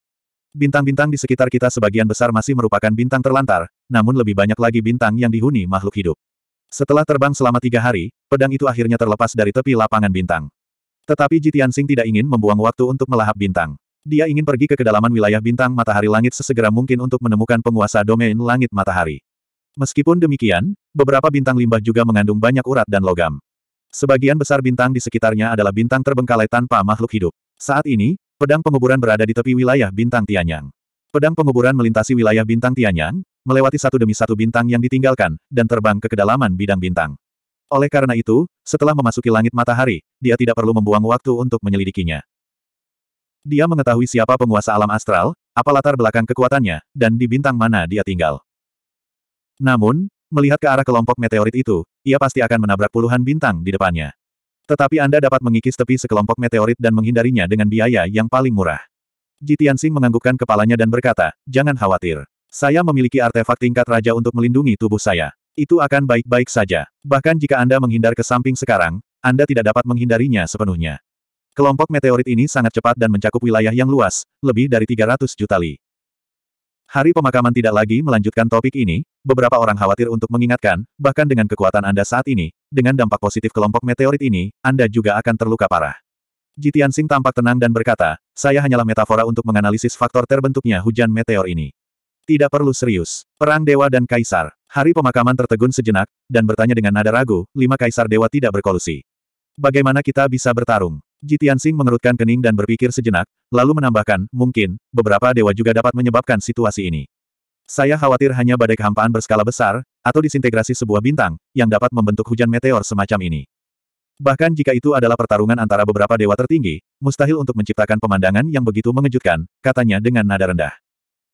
Bintang-bintang di sekitar kita sebagian besar masih merupakan bintang terlantar, namun lebih banyak lagi bintang yang dihuni makhluk hidup. Setelah terbang selama tiga hari, pedang itu akhirnya terlepas dari tepi lapangan bintang. Tetapi Jitian Sing tidak ingin membuang waktu untuk melahap bintang. Dia ingin pergi ke kedalaman wilayah bintang matahari langit sesegera mungkin untuk menemukan penguasa domain langit matahari. Meskipun demikian, beberapa bintang limbah juga mengandung banyak urat dan logam. Sebagian besar bintang di sekitarnya adalah bintang terbengkalai tanpa makhluk hidup. Saat ini, Pedang penguburan berada di tepi wilayah bintang Tianyang. Pedang penguburan melintasi wilayah bintang Tianyang, melewati satu demi satu bintang yang ditinggalkan, dan terbang ke kedalaman bidang bintang. Oleh karena itu, setelah memasuki langit matahari, dia tidak perlu membuang waktu untuk menyelidikinya. Dia mengetahui siapa penguasa alam astral, apa latar belakang kekuatannya, dan di bintang mana dia tinggal. Namun, melihat ke arah kelompok meteorit itu, ia pasti akan menabrak puluhan bintang di depannya. Tetapi Anda dapat mengikis tepi sekelompok meteorit dan menghindarinya dengan biaya yang paling murah. Jitiansing menganggukkan kepalanya dan berkata, jangan khawatir. Saya memiliki artefak tingkat raja untuk melindungi tubuh saya. Itu akan baik-baik saja. Bahkan jika Anda menghindar ke samping sekarang, Anda tidak dapat menghindarinya sepenuhnya. Kelompok meteorit ini sangat cepat dan mencakup wilayah yang luas, lebih dari 300 juta li. Hari pemakaman tidak lagi melanjutkan topik ini, beberapa orang khawatir untuk mengingatkan, bahkan dengan kekuatan Anda saat ini, dengan dampak positif kelompok meteorit ini, Anda juga akan terluka parah. Jitian Sing tampak tenang dan berkata, saya hanyalah metafora untuk menganalisis faktor terbentuknya hujan meteor ini. Tidak perlu serius. Perang Dewa dan Kaisar. Hari pemakaman tertegun sejenak, dan bertanya dengan nada ragu, lima Kaisar Dewa tidak berkolusi. Bagaimana kita bisa bertarung? Jitiansing mengerutkan kening dan berpikir sejenak, lalu menambahkan, mungkin, beberapa dewa juga dapat menyebabkan situasi ini. Saya khawatir hanya badai kehampaan berskala besar, atau disintegrasi sebuah bintang, yang dapat membentuk hujan meteor semacam ini. Bahkan jika itu adalah pertarungan antara beberapa dewa tertinggi, mustahil untuk menciptakan pemandangan yang begitu mengejutkan, katanya dengan nada rendah.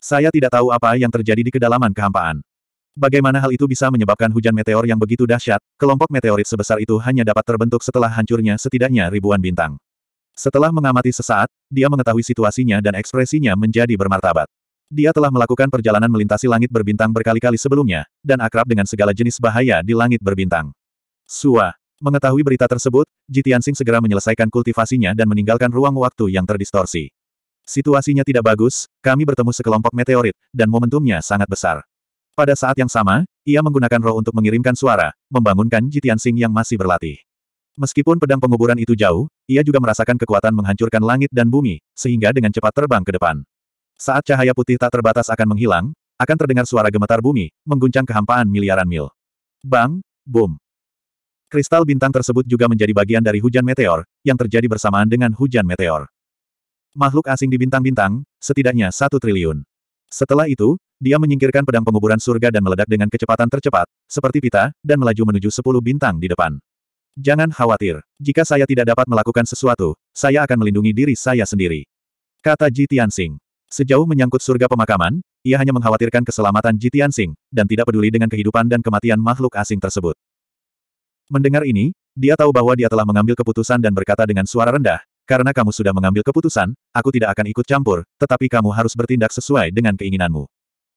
Saya tidak tahu apa yang terjadi di kedalaman kehampaan. Bagaimana hal itu bisa menyebabkan hujan meteor yang begitu dahsyat, kelompok meteorit sebesar itu hanya dapat terbentuk setelah hancurnya setidaknya ribuan bintang. Setelah mengamati sesaat, dia mengetahui situasinya dan ekspresinya menjadi bermartabat. Dia telah melakukan perjalanan melintasi langit berbintang berkali-kali sebelumnya, dan akrab dengan segala jenis bahaya di langit berbintang. Sua. Mengetahui berita tersebut, Jitian Sing segera menyelesaikan kultivasinya dan meninggalkan ruang waktu yang terdistorsi. Situasinya tidak bagus, kami bertemu sekelompok meteorit, dan momentumnya sangat besar. Pada saat yang sama, ia menggunakan roh untuk mengirimkan suara, membangunkan Jitian Sing yang masih berlatih. Meskipun pedang penguburan itu jauh, ia juga merasakan kekuatan menghancurkan langit dan bumi, sehingga dengan cepat terbang ke depan. Saat cahaya putih tak terbatas akan menghilang, akan terdengar suara gemetar bumi, mengguncang kehampaan miliaran mil. Bang, boom. Kristal bintang tersebut juga menjadi bagian dari hujan meteor, yang terjadi bersamaan dengan hujan meteor. Makhluk asing di bintang-bintang, setidaknya satu triliun. Setelah itu, dia menyingkirkan pedang penguburan surga dan meledak dengan kecepatan tercepat, seperti pita, dan melaju menuju sepuluh bintang di depan. Jangan khawatir. Jika saya tidak dapat melakukan sesuatu, saya akan melindungi diri saya sendiri. Kata Jitian Tianxing. Sejauh menyangkut surga pemakaman, ia hanya mengkhawatirkan keselamatan Jitian Tianxing, dan tidak peduli dengan kehidupan dan kematian makhluk asing tersebut. Mendengar ini, dia tahu bahwa dia telah mengambil keputusan dan berkata dengan suara rendah, karena kamu sudah mengambil keputusan, aku tidak akan ikut campur, tetapi kamu harus bertindak sesuai dengan keinginanmu.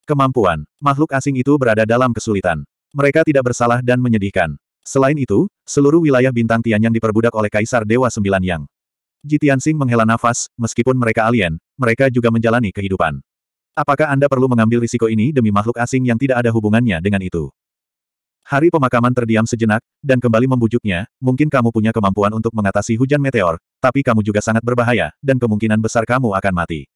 Kemampuan. Makhluk asing itu berada dalam kesulitan. Mereka tidak bersalah dan menyedihkan. Selain itu, seluruh wilayah bintang Tian yang diperbudak oleh Kaisar Dewa Sembilan Yang. Jitiansing menghela nafas, meskipun mereka alien, mereka juga menjalani kehidupan. Apakah Anda perlu mengambil risiko ini demi makhluk asing yang tidak ada hubungannya dengan itu? Hari pemakaman terdiam sejenak, dan kembali membujuknya, mungkin kamu punya kemampuan untuk mengatasi hujan meteor, tapi kamu juga sangat berbahaya, dan kemungkinan besar kamu akan mati.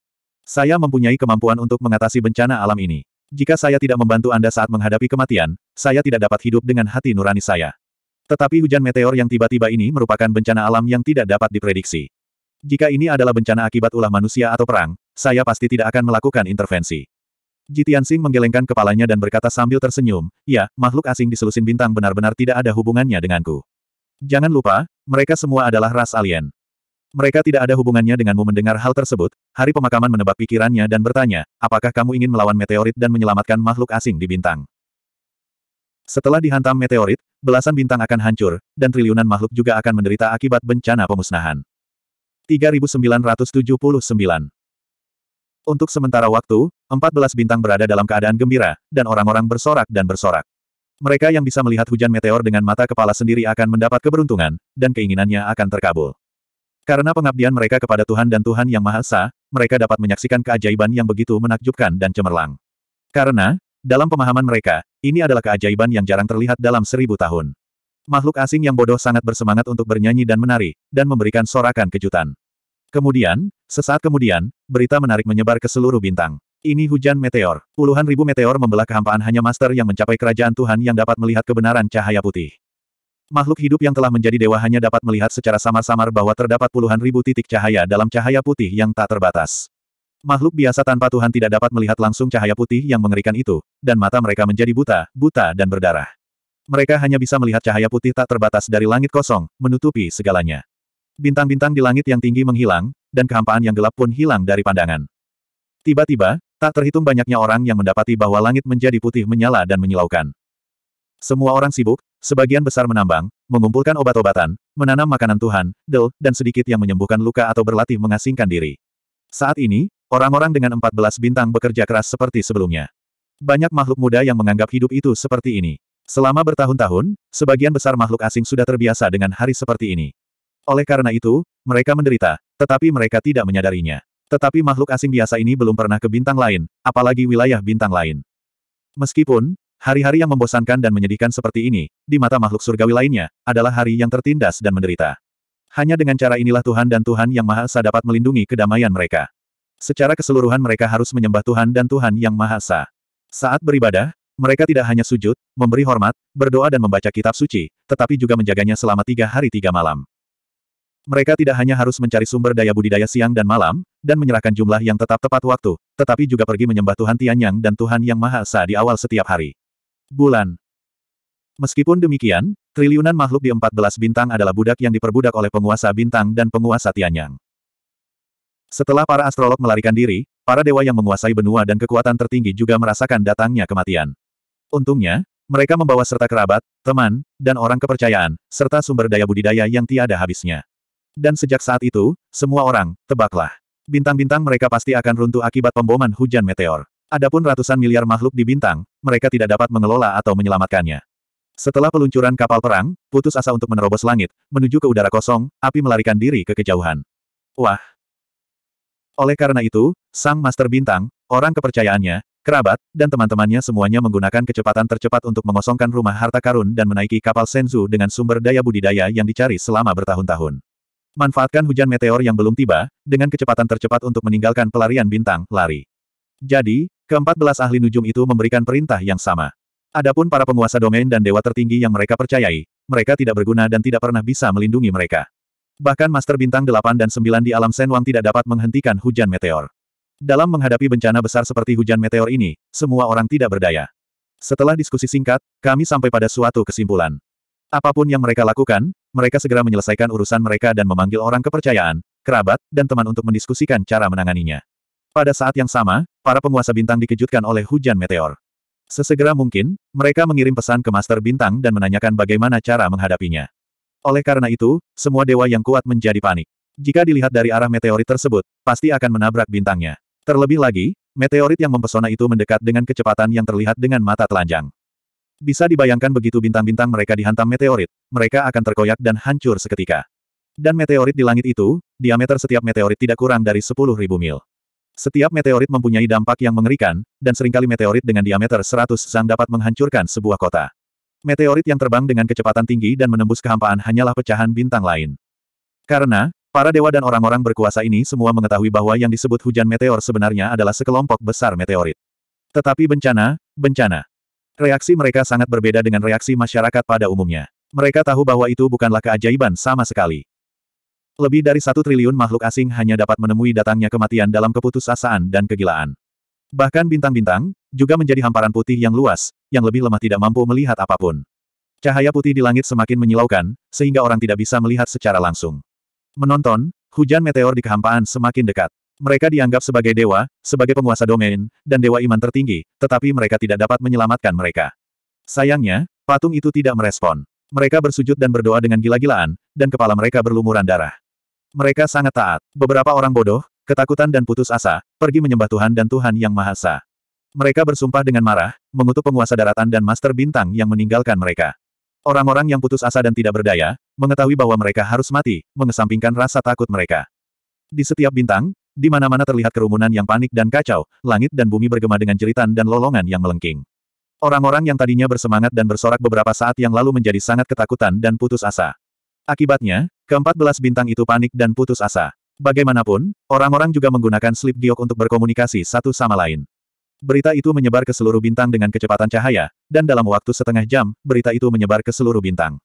Saya mempunyai kemampuan untuk mengatasi bencana alam ini. Jika saya tidak membantu Anda saat menghadapi kematian, saya tidak dapat hidup dengan hati nurani saya. Tetapi hujan meteor yang tiba-tiba ini merupakan bencana alam yang tidak dapat diprediksi. Jika ini adalah bencana akibat ulah manusia atau perang, saya pasti tidak akan melakukan intervensi. Jitian Sing menggelengkan kepalanya dan berkata sambil tersenyum, ya, makhluk asing di selusin bintang benar-benar tidak ada hubungannya denganku. Jangan lupa, mereka semua adalah ras alien. Mereka tidak ada hubungannya denganmu mendengar hal tersebut, hari pemakaman menebak pikirannya dan bertanya, apakah kamu ingin melawan meteorit dan menyelamatkan makhluk asing di bintang? Setelah dihantam meteorit, belasan bintang akan hancur, dan triliunan makhluk juga akan menderita akibat bencana pemusnahan. 3979 Untuk sementara waktu, 14 bintang berada dalam keadaan gembira, dan orang-orang bersorak dan bersorak. Mereka yang bisa melihat hujan meteor dengan mata kepala sendiri akan mendapat keberuntungan, dan keinginannya akan terkabul. Karena pengabdian mereka kepada Tuhan dan Tuhan Yang Maha Esa, mereka dapat menyaksikan keajaiban yang begitu menakjubkan dan cemerlang. Karena, dalam pemahaman mereka, ini adalah keajaiban yang jarang terlihat dalam seribu tahun. Makhluk asing yang bodoh sangat bersemangat untuk bernyanyi dan menari, dan memberikan sorakan kejutan. Kemudian, sesaat kemudian, berita menarik menyebar ke seluruh bintang. Ini hujan meteor. Puluhan ribu meteor membelah kehampaan hanya master yang mencapai kerajaan Tuhan yang dapat melihat kebenaran cahaya putih. Makhluk hidup yang telah menjadi dewa hanya dapat melihat secara samar-samar bahwa terdapat puluhan ribu titik cahaya dalam cahaya putih yang tak terbatas. Makhluk biasa tanpa Tuhan tidak dapat melihat langsung cahaya putih yang mengerikan itu, dan mata mereka menjadi buta, buta dan berdarah. Mereka hanya bisa melihat cahaya putih tak terbatas dari langit kosong, menutupi segalanya. Bintang-bintang di langit yang tinggi menghilang, dan kehampaan yang gelap pun hilang dari pandangan. Tiba-tiba, tak terhitung banyaknya orang yang mendapati bahwa langit menjadi putih menyala dan menyilaukan. Semua orang sibuk, Sebagian besar menambang, mengumpulkan obat-obatan, menanam makanan Tuhan, del, dan sedikit yang menyembuhkan luka atau berlatih mengasingkan diri. Saat ini, orang-orang dengan 14 bintang bekerja keras seperti sebelumnya. Banyak makhluk muda yang menganggap hidup itu seperti ini. Selama bertahun-tahun, sebagian besar makhluk asing sudah terbiasa dengan hari seperti ini. Oleh karena itu, mereka menderita, tetapi mereka tidak menyadarinya. Tetapi makhluk asing biasa ini belum pernah ke bintang lain, apalagi wilayah bintang lain. Meskipun, Hari-hari yang membosankan dan menyedihkan seperti ini, di mata makhluk surgawi lainnya, adalah hari yang tertindas dan menderita. Hanya dengan cara inilah Tuhan dan Tuhan Yang Maha Esa dapat melindungi kedamaian mereka. Secara keseluruhan mereka harus menyembah Tuhan dan Tuhan Yang Maha Esa. Saat beribadah, mereka tidak hanya sujud, memberi hormat, berdoa dan membaca kitab suci, tetapi juga menjaganya selama tiga hari tiga malam. Mereka tidak hanya harus mencari sumber daya budidaya siang dan malam, dan menyerahkan jumlah yang tetap tepat waktu, tetapi juga pergi menyembah Tuhan Tianyang dan Tuhan Yang Maha Esa di awal setiap hari. Bulan. Meskipun demikian, triliunan makhluk di 14 bintang adalah budak yang diperbudak oleh penguasa bintang dan penguasa Tianyang. Setelah para astrolog melarikan diri, para dewa yang menguasai benua dan kekuatan tertinggi juga merasakan datangnya kematian. Untungnya, mereka membawa serta kerabat, teman, dan orang kepercayaan, serta sumber daya budidaya yang tiada habisnya. Dan sejak saat itu, semua orang, tebaklah. Bintang-bintang mereka pasti akan runtuh akibat pemboman hujan meteor. Adapun ratusan miliar makhluk di bintang, mereka tidak dapat mengelola atau menyelamatkannya. Setelah peluncuran kapal perang, putus asa untuk menerobos langit, menuju ke udara kosong, api melarikan diri ke kejauhan. Wah! Oleh karena itu, sang master bintang, orang kepercayaannya, kerabat, dan teman-temannya semuanya menggunakan kecepatan tercepat untuk mengosongkan rumah harta karun dan menaiki kapal Senzu dengan sumber daya budidaya yang dicari selama bertahun-tahun. Manfaatkan hujan meteor yang belum tiba, dengan kecepatan tercepat untuk meninggalkan pelarian bintang, lari. Jadi, Keempat belas ahli nujum itu memberikan perintah yang sama. Adapun para penguasa domain dan dewa tertinggi yang mereka percayai, mereka tidak berguna dan tidak pernah bisa melindungi mereka. Bahkan Master Bintang 8 dan 9 di alam Senwang tidak dapat menghentikan hujan meteor. Dalam menghadapi bencana besar seperti hujan meteor ini, semua orang tidak berdaya. Setelah diskusi singkat, kami sampai pada suatu kesimpulan. Apapun yang mereka lakukan, mereka segera menyelesaikan urusan mereka dan memanggil orang kepercayaan, kerabat, dan teman untuk mendiskusikan cara menanganinya. Pada saat yang sama, para penguasa bintang dikejutkan oleh hujan meteor. Sesegera mungkin, mereka mengirim pesan ke Master Bintang dan menanyakan bagaimana cara menghadapinya. Oleh karena itu, semua dewa yang kuat menjadi panik. Jika dilihat dari arah meteorit tersebut, pasti akan menabrak bintangnya. Terlebih lagi, meteorit yang mempesona itu mendekat dengan kecepatan yang terlihat dengan mata telanjang. Bisa dibayangkan begitu bintang-bintang mereka dihantam meteorit, mereka akan terkoyak dan hancur seketika. Dan meteorit di langit itu, diameter setiap meteorit tidak kurang dari 10.000 mil. Setiap meteorit mempunyai dampak yang mengerikan, dan seringkali meteorit dengan diameter 100 zang dapat menghancurkan sebuah kota. Meteorit yang terbang dengan kecepatan tinggi dan menembus kehampaan hanyalah pecahan bintang lain. Karena, para dewa dan orang-orang berkuasa ini semua mengetahui bahwa yang disebut hujan meteor sebenarnya adalah sekelompok besar meteorit. Tetapi bencana, bencana. Reaksi mereka sangat berbeda dengan reaksi masyarakat pada umumnya. Mereka tahu bahwa itu bukanlah keajaiban sama sekali. Lebih dari satu triliun makhluk asing hanya dapat menemui datangnya kematian dalam keputusasaan dan kegilaan. Bahkan bintang-bintang, juga menjadi hamparan putih yang luas, yang lebih lemah tidak mampu melihat apapun. Cahaya putih di langit semakin menyilaukan, sehingga orang tidak bisa melihat secara langsung. Menonton, hujan meteor di kehampaan semakin dekat. Mereka dianggap sebagai dewa, sebagai penguasa domain, dan dewa iman tertinggi, tetapi mereka tidak dapat menyelamatkan mereka. Sayangnya, patung itu tidak merespon. Mereka bersujud dan berdoa dengan gila-gilaan, dan kepala mereka berlumuran darah. Mereka sangat taat. Beberapa orang bodoh, ketakutan dan putus asa, pergi menyembah Tuhan dan Tuhan Yang Mahasa. Mereka bersumpah dengan marah, mengutuk penguasa daratan dan master bintang yang meninggalkan mereka. Orang-orang yang putus asa dan tidak berdaya, mengetahui bahwa mereka harus mati, mengesampingkan rasa takut mereka. Di setiap bintang, di mana-mana terlihat kerumunan yang panik dan kacau, langit dan bumi bergema dengan jeritan dan lolongan yang melengking. Orang-orang yang tadinya bersemangat dan bersorak beberapa saat yang lalu menjadi sangat ketakutan dan putus asa. Akibatnya, Keempat belas bintang itu panik dan putus asa. Bagaimanapun, orang-orang juga menggunakan slip giok untuk berkomunikasi satu sama lain. Berita itu menyebar ke seluruh bintang dengan kecepatan cahaya, dan dalam waktu setengah jam, berita itu menyebar ke seluruh bintang.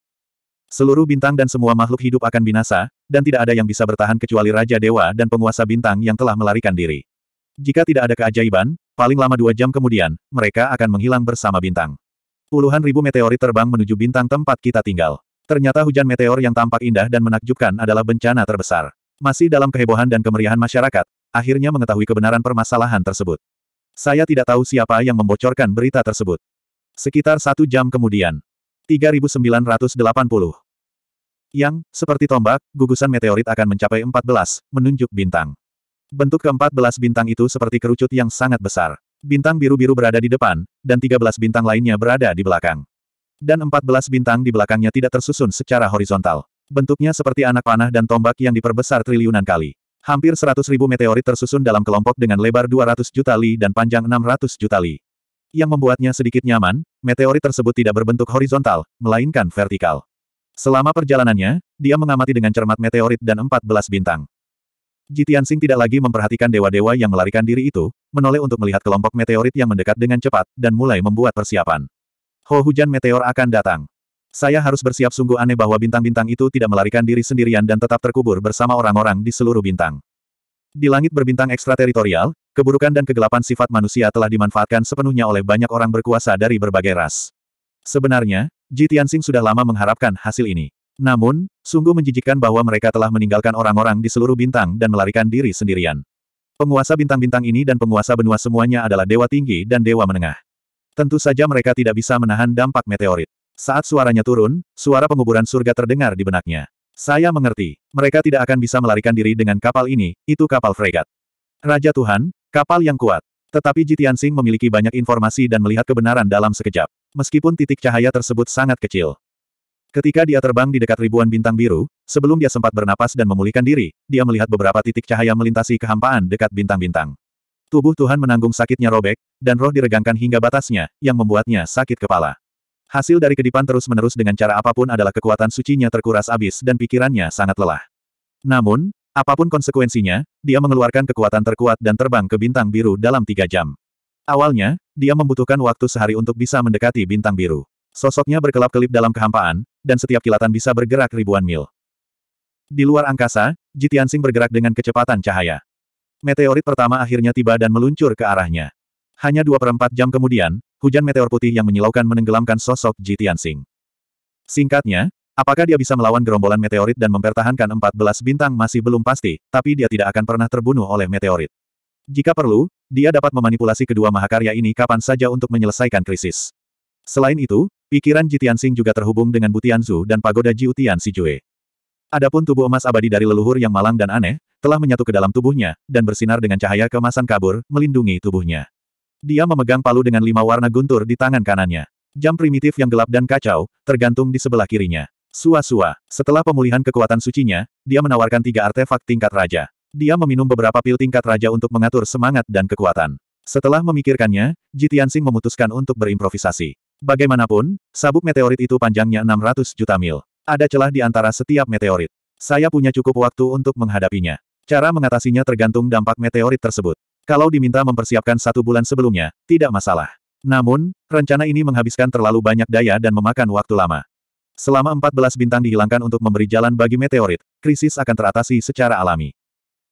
Seluruh bintang dan semua makhluk hidup akan binasa, dan tidak ada yang bisa bertahan kecuali Raja Dewa dan penguasa bintang yang telah melarikan diri. Jika tidak ada keajaiban, paling lama dua jam kemudian, mereka akan menghilang bersama bintang. Puluhan ribu meteorit terbang menuju bintang tempat kita tinggal. Ternyata hujan meteor yang tampak indah dan menakjubkan adalah bencana terbesar. Masih dalam kehebohan dan kemeriahan masyarakat, akhirnya mengetahui kebenaran permasalahan tersebut. Saya tidak tahu siapa yang membocorkan berita tersebut. Sekitar satu jam kemudian. 3980. Yang, seperti tombak, gugusan meteorit akan mencapai 14, menunjuk bintang. Bentuk ke-14 bintang itu seperti kerucut yang sangat besar. Bintang biru-biru berada di depan, dan 13 bintang lainnya berada di belakang. Dan 14 bintang di belakangnya tidak tersusun secara horizontal. Bentuknya seperti anak panah dan tombak yang diperbesar triliunan kali. Hampir 100 ribu meteorit tersusun dalam kelompok dengan lebar 200 juta li dan panjang 600 juta li. Yang membuatnya sedikit nyaman, meteorit tersebut tidak berbentuk horizontal, melainkan vertikal. Selama perjalanannya, dia mengamati dengan cermat meteorit dan 14 bintang. Jitian Sing tidak lagi memperhatikan dewa-dewa yang melarikan diri itu, menoleh untuk melihat kelompok meteorit yang mendekat dengan cepat, dan mulai membuat persiapan. Ho hujan meteor akan datang. Saya harus bersiap sungguh aneh bahwa bintang-bintang itu tidak melarikan diri sendirian dan tetap terkubur bersama orang-orang di seluruh bintang. Di langit berbintang ekstrateritorial, keburukan dan kegelapan sifat manusia telah dimanfaatkan sepenuhnya oleh banyak orang berkuasa dari berbagai ras. Sebenarnya, Ji Tianxing sudah lama mengharapkan hasil ini. Namun, sungguh menjijikkan bahwa mereka telah meninggalkan orang-orang di seluruh bintang dan melarikan diri sendirian. Penguasa bintang-bintang ini dan penguasa benua semuanya adalah dewa tinggi dan dewa menengah. Tentu saja mereka tidak bisa menahan dampak meteorit. Saat suaranya turun, suara penguburan surga terdengar di benaknya. Saya mengerti. Mereka tidak akan bisa melarikan diri dengan kapal ini, itu kapal fregat. Raja Tuhan, kapal yang kuat. Tetapi Jitian Singh memiliki banyak informasi dan melihat kebenaran dalam sekejap. Meskipun titik cahaya tersebut sangat kecil. Ketika dia terbang di dekat ribuan bintang biru, sebelum dia sempat bernapas dan memulihkan diri, dia melihat beberapa titik cahaya melintasi kehampaan dekat bintang-bintang. Tubuh Tuhan menanggung sakitnya robek, dan roh diregangkan hingga batasnya, yang membuatnya sakit kepala. Hasil dari kedipan terus-menerus dengan cara apapun adalah kekuatan sucinya terkuras abis dan pikirannya sangat lelah. Namun, apapun konsekuensinya, dia mengeluarkan kekuatan terkuat dan terbang ke bintang biru dalam tiga jam. Awalnya, dia membutuhkan waktu sehari untuk bisa mendekati bintang biru. Sosoknya berkelap-kelip dalam kehampaan, dan setiap kilatan bisa bergerak ribuan mil. Di luar angkasa, Jitiansing bergerak dengan kecepatan cahaya. Meteorit pertama akhirnya tiba dan meluncur ke arahnya. Hanya dua perempat jam kemudian, hujan meteor putih yang menyilaukan menenggelamkan sosok Ji Tianxing. Singkatnya, apakah dia bisa melawan gerombolan meteorit dan mempertahankan 14 bintang masih belum pasti, tapi dia tidak akan pernah terbunuh oleh meteorit. Jika perlu, dia dapat memanipulasi kedua mahakarya ini kapan saja untuk menyelesaikan krisis. Selain itu, pikiran Ji Tianxing juga terhubung dengan Butianzu dan pagoda Jiutian Sijue. Adapun tubuh emas abadi dari leluhur yang malang dan aneh, telah menyatu ke dalam tubuhnya, dan bersinar dengan cahaya kemasan kabur, melindungi tubuhnya. Dia memegang palu dengan lima warna guntur di tangan kanannya. Jam primitif yang gelap dan kacau, tergantung di sebelah kirinya. Sua-sua, setelah pemulihan kekuatan sucinya, dia menawarkan tiga artefak tingkat raja. Dia meminum beberapa pil tingkat raja untuk mengatur semangat dan kekuatan. Setelah memikirkannya, Jitiansing memutuskan untuk berimprovisasi. Bagaimanapun, sabuk meteorit itu panjangnya 600 juta mil. Ada celah di antara setiap meteorit. Saya punya cukup waktu untuk menghadapinya. Cara mengatasinya tergantung dampak meteorit tersebut. Kalau diminta mempersiapkan satu bulan sebelumnya, tidak masalah. Namun, rencana ini menghabiskan terlalu banyak daya dan memakan waktu lama. Selama 14 bintang dihilangkan untuk memberi jalan bagi meteorit, krisis akan teratasi secara alami.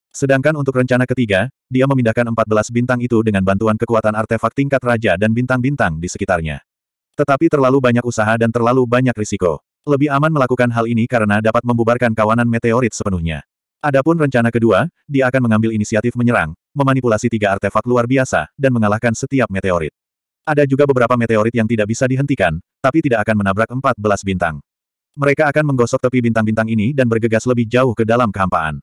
Sedangkan untuk rencana ketiga, dia memindahkan 14 bintang itu dengan bantuan kekuatan artefak tingkat raja dan bintang-bintang di sekitarnya. Tetapi terlalu banyak usaha dan terlalu banyak risiko. Lebih aman melakukan hal ini karena dapat membubarkan kawanan meteorit sepenuhnya. Adapun rencana kedua, dia akan mengambil inisiatif menyerang, memanipulasi tiga artefak luar biasa, dan mengalahkan setiap meteorit. Ada juga beberapa meteorit yang tidak bisa dihentikan, tapi tidak akan menabrak 14 bintang. Mereka akan menggosok tepi bintang-bintang ini dan bergegas lebih jauh ke dalam kehampaan.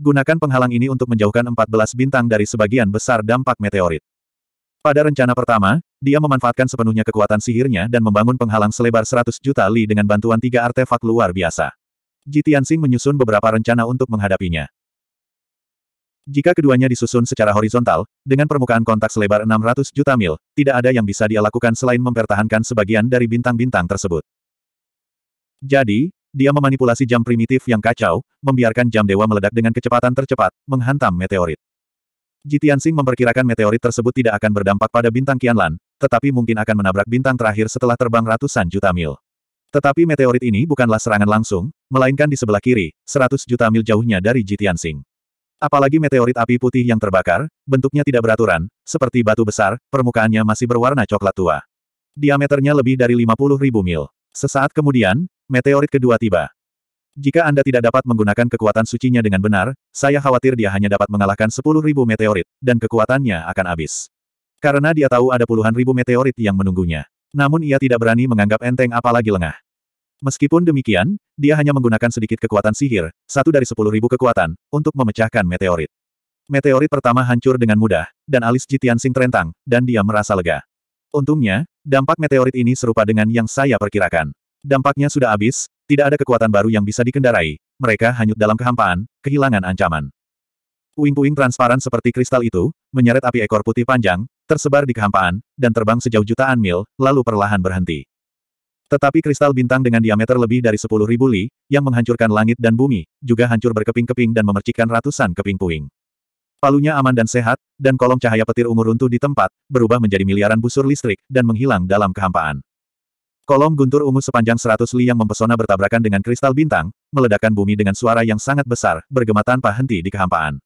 Gunakan penghalang ini untuk menjauhkan 14 bintang dari sebagian besar dampak meteorit. Pada rencana pertama, dia memanfaatkan sepenuhnya kekuatan sihirnya dan membangun penghalang selebar 100 juta li dengan bantuan tiga artefak luar biasa. Ji Tianxing menyusun beberapa rencana untuk menghadapinya. Jika keduanya disusun secara horizontal, dengan permukaan kontak selebar 600 juta mil, tidak ada yang bisa dia lakukan selain mempertahankan sebagian dari bintang-bintang tersebut. Jadi, dia memanipulasi jam primitif yang kacau, membiarkan jam dewa meledak dengan kecepatan tercepat, menghantam meteorit. Jitiansing memperkirakan meteorit tersebut tidak akan berdampak pada bintang Qianlan, tetapi mungkin akan menabrak bintang terakhir setelah terbang ratusan juta mil. Tetapi meteorit ini bukanlah serangan langsung, melainkan di sebelah kiri, seratus juta mil jauhnya dari Jitiansing. Apalagi meteorit api putih yang terbakar, bentuknya tidak beraturan, seperti batu besar, permukaannya masih berwarna coklat tua. Diameternya lebih dari 50 ribu mil. Sesaat kemudian, meteorit kedua tiba. Jika Anda tidak dapat menggunakan kekuatan sucinya dengan benar, saya khawatir dia hanya dapat mengalahkan ribu meteorit, dan kekuatannya akan habis. Karena dia tahu ada puluhan ribu meteorit yang menunggunya. Namun ia tidak berani menganggap enteng apalagi lengah. Meskipun demikian, dia hanya menggunakan sedikit kekuatan sihir, satu dari sepuluh ribu kekuatan, untuk memecahkan meteorit. Meteorit pertama hancur dengan mudah, dan alis Jitian Sing terentang, dan dia merasa lega. Untungnya, dampak meteorit ini serupa dengan yang saya perkirakan. Dampaknya sudah habis, tidak ada kekuatan baru yang bisa dikendarai, mereka hanyut dalam kehampaan, kehilangan ancaman. Puing-puing transparan seperti kristal itu, menyeret api ekor putih panjang, tersebar di kehampaan, dan terbang sejauh jutaan mil, lalu perlahan berhenti. Tetapi kristal bintang dengan diameter lebih dari 10.000 li, yang menghancurkan langit dan bumi, juga hancur berkeping-keping dan memercikkan ratusan keping puing. Palunya aman dan sehat, dan kolom cahaya petir ungu runtuh di tempat, berubah menjadi miliaran busur listrik, dan menghilang dalam kehampaan. Kolom guntur ungu sepanjang 100 li yang mempesona bertabrakan dengan kristal bintang, meledakkan bumi dengan suara yang sangat besar, bergema tanpa henti di kehampaan.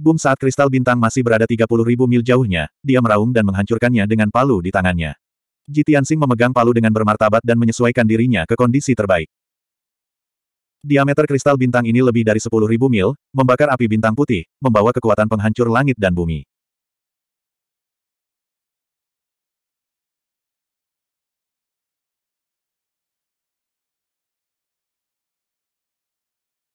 Bung saat kristal bintang masih berada 30.000 mil jauhnya, dia meraung dan menghancurkannya dengan palu di tangannya. Jitiansing memegang palu dengan bermartabat dan menyesuaikan dirinya ke kondisi terbaik. Diameter kristal bintang ini lebih dari 10.000 mil, membakar api bintang putih, membawa kekuatan penghancur langit dan bumi.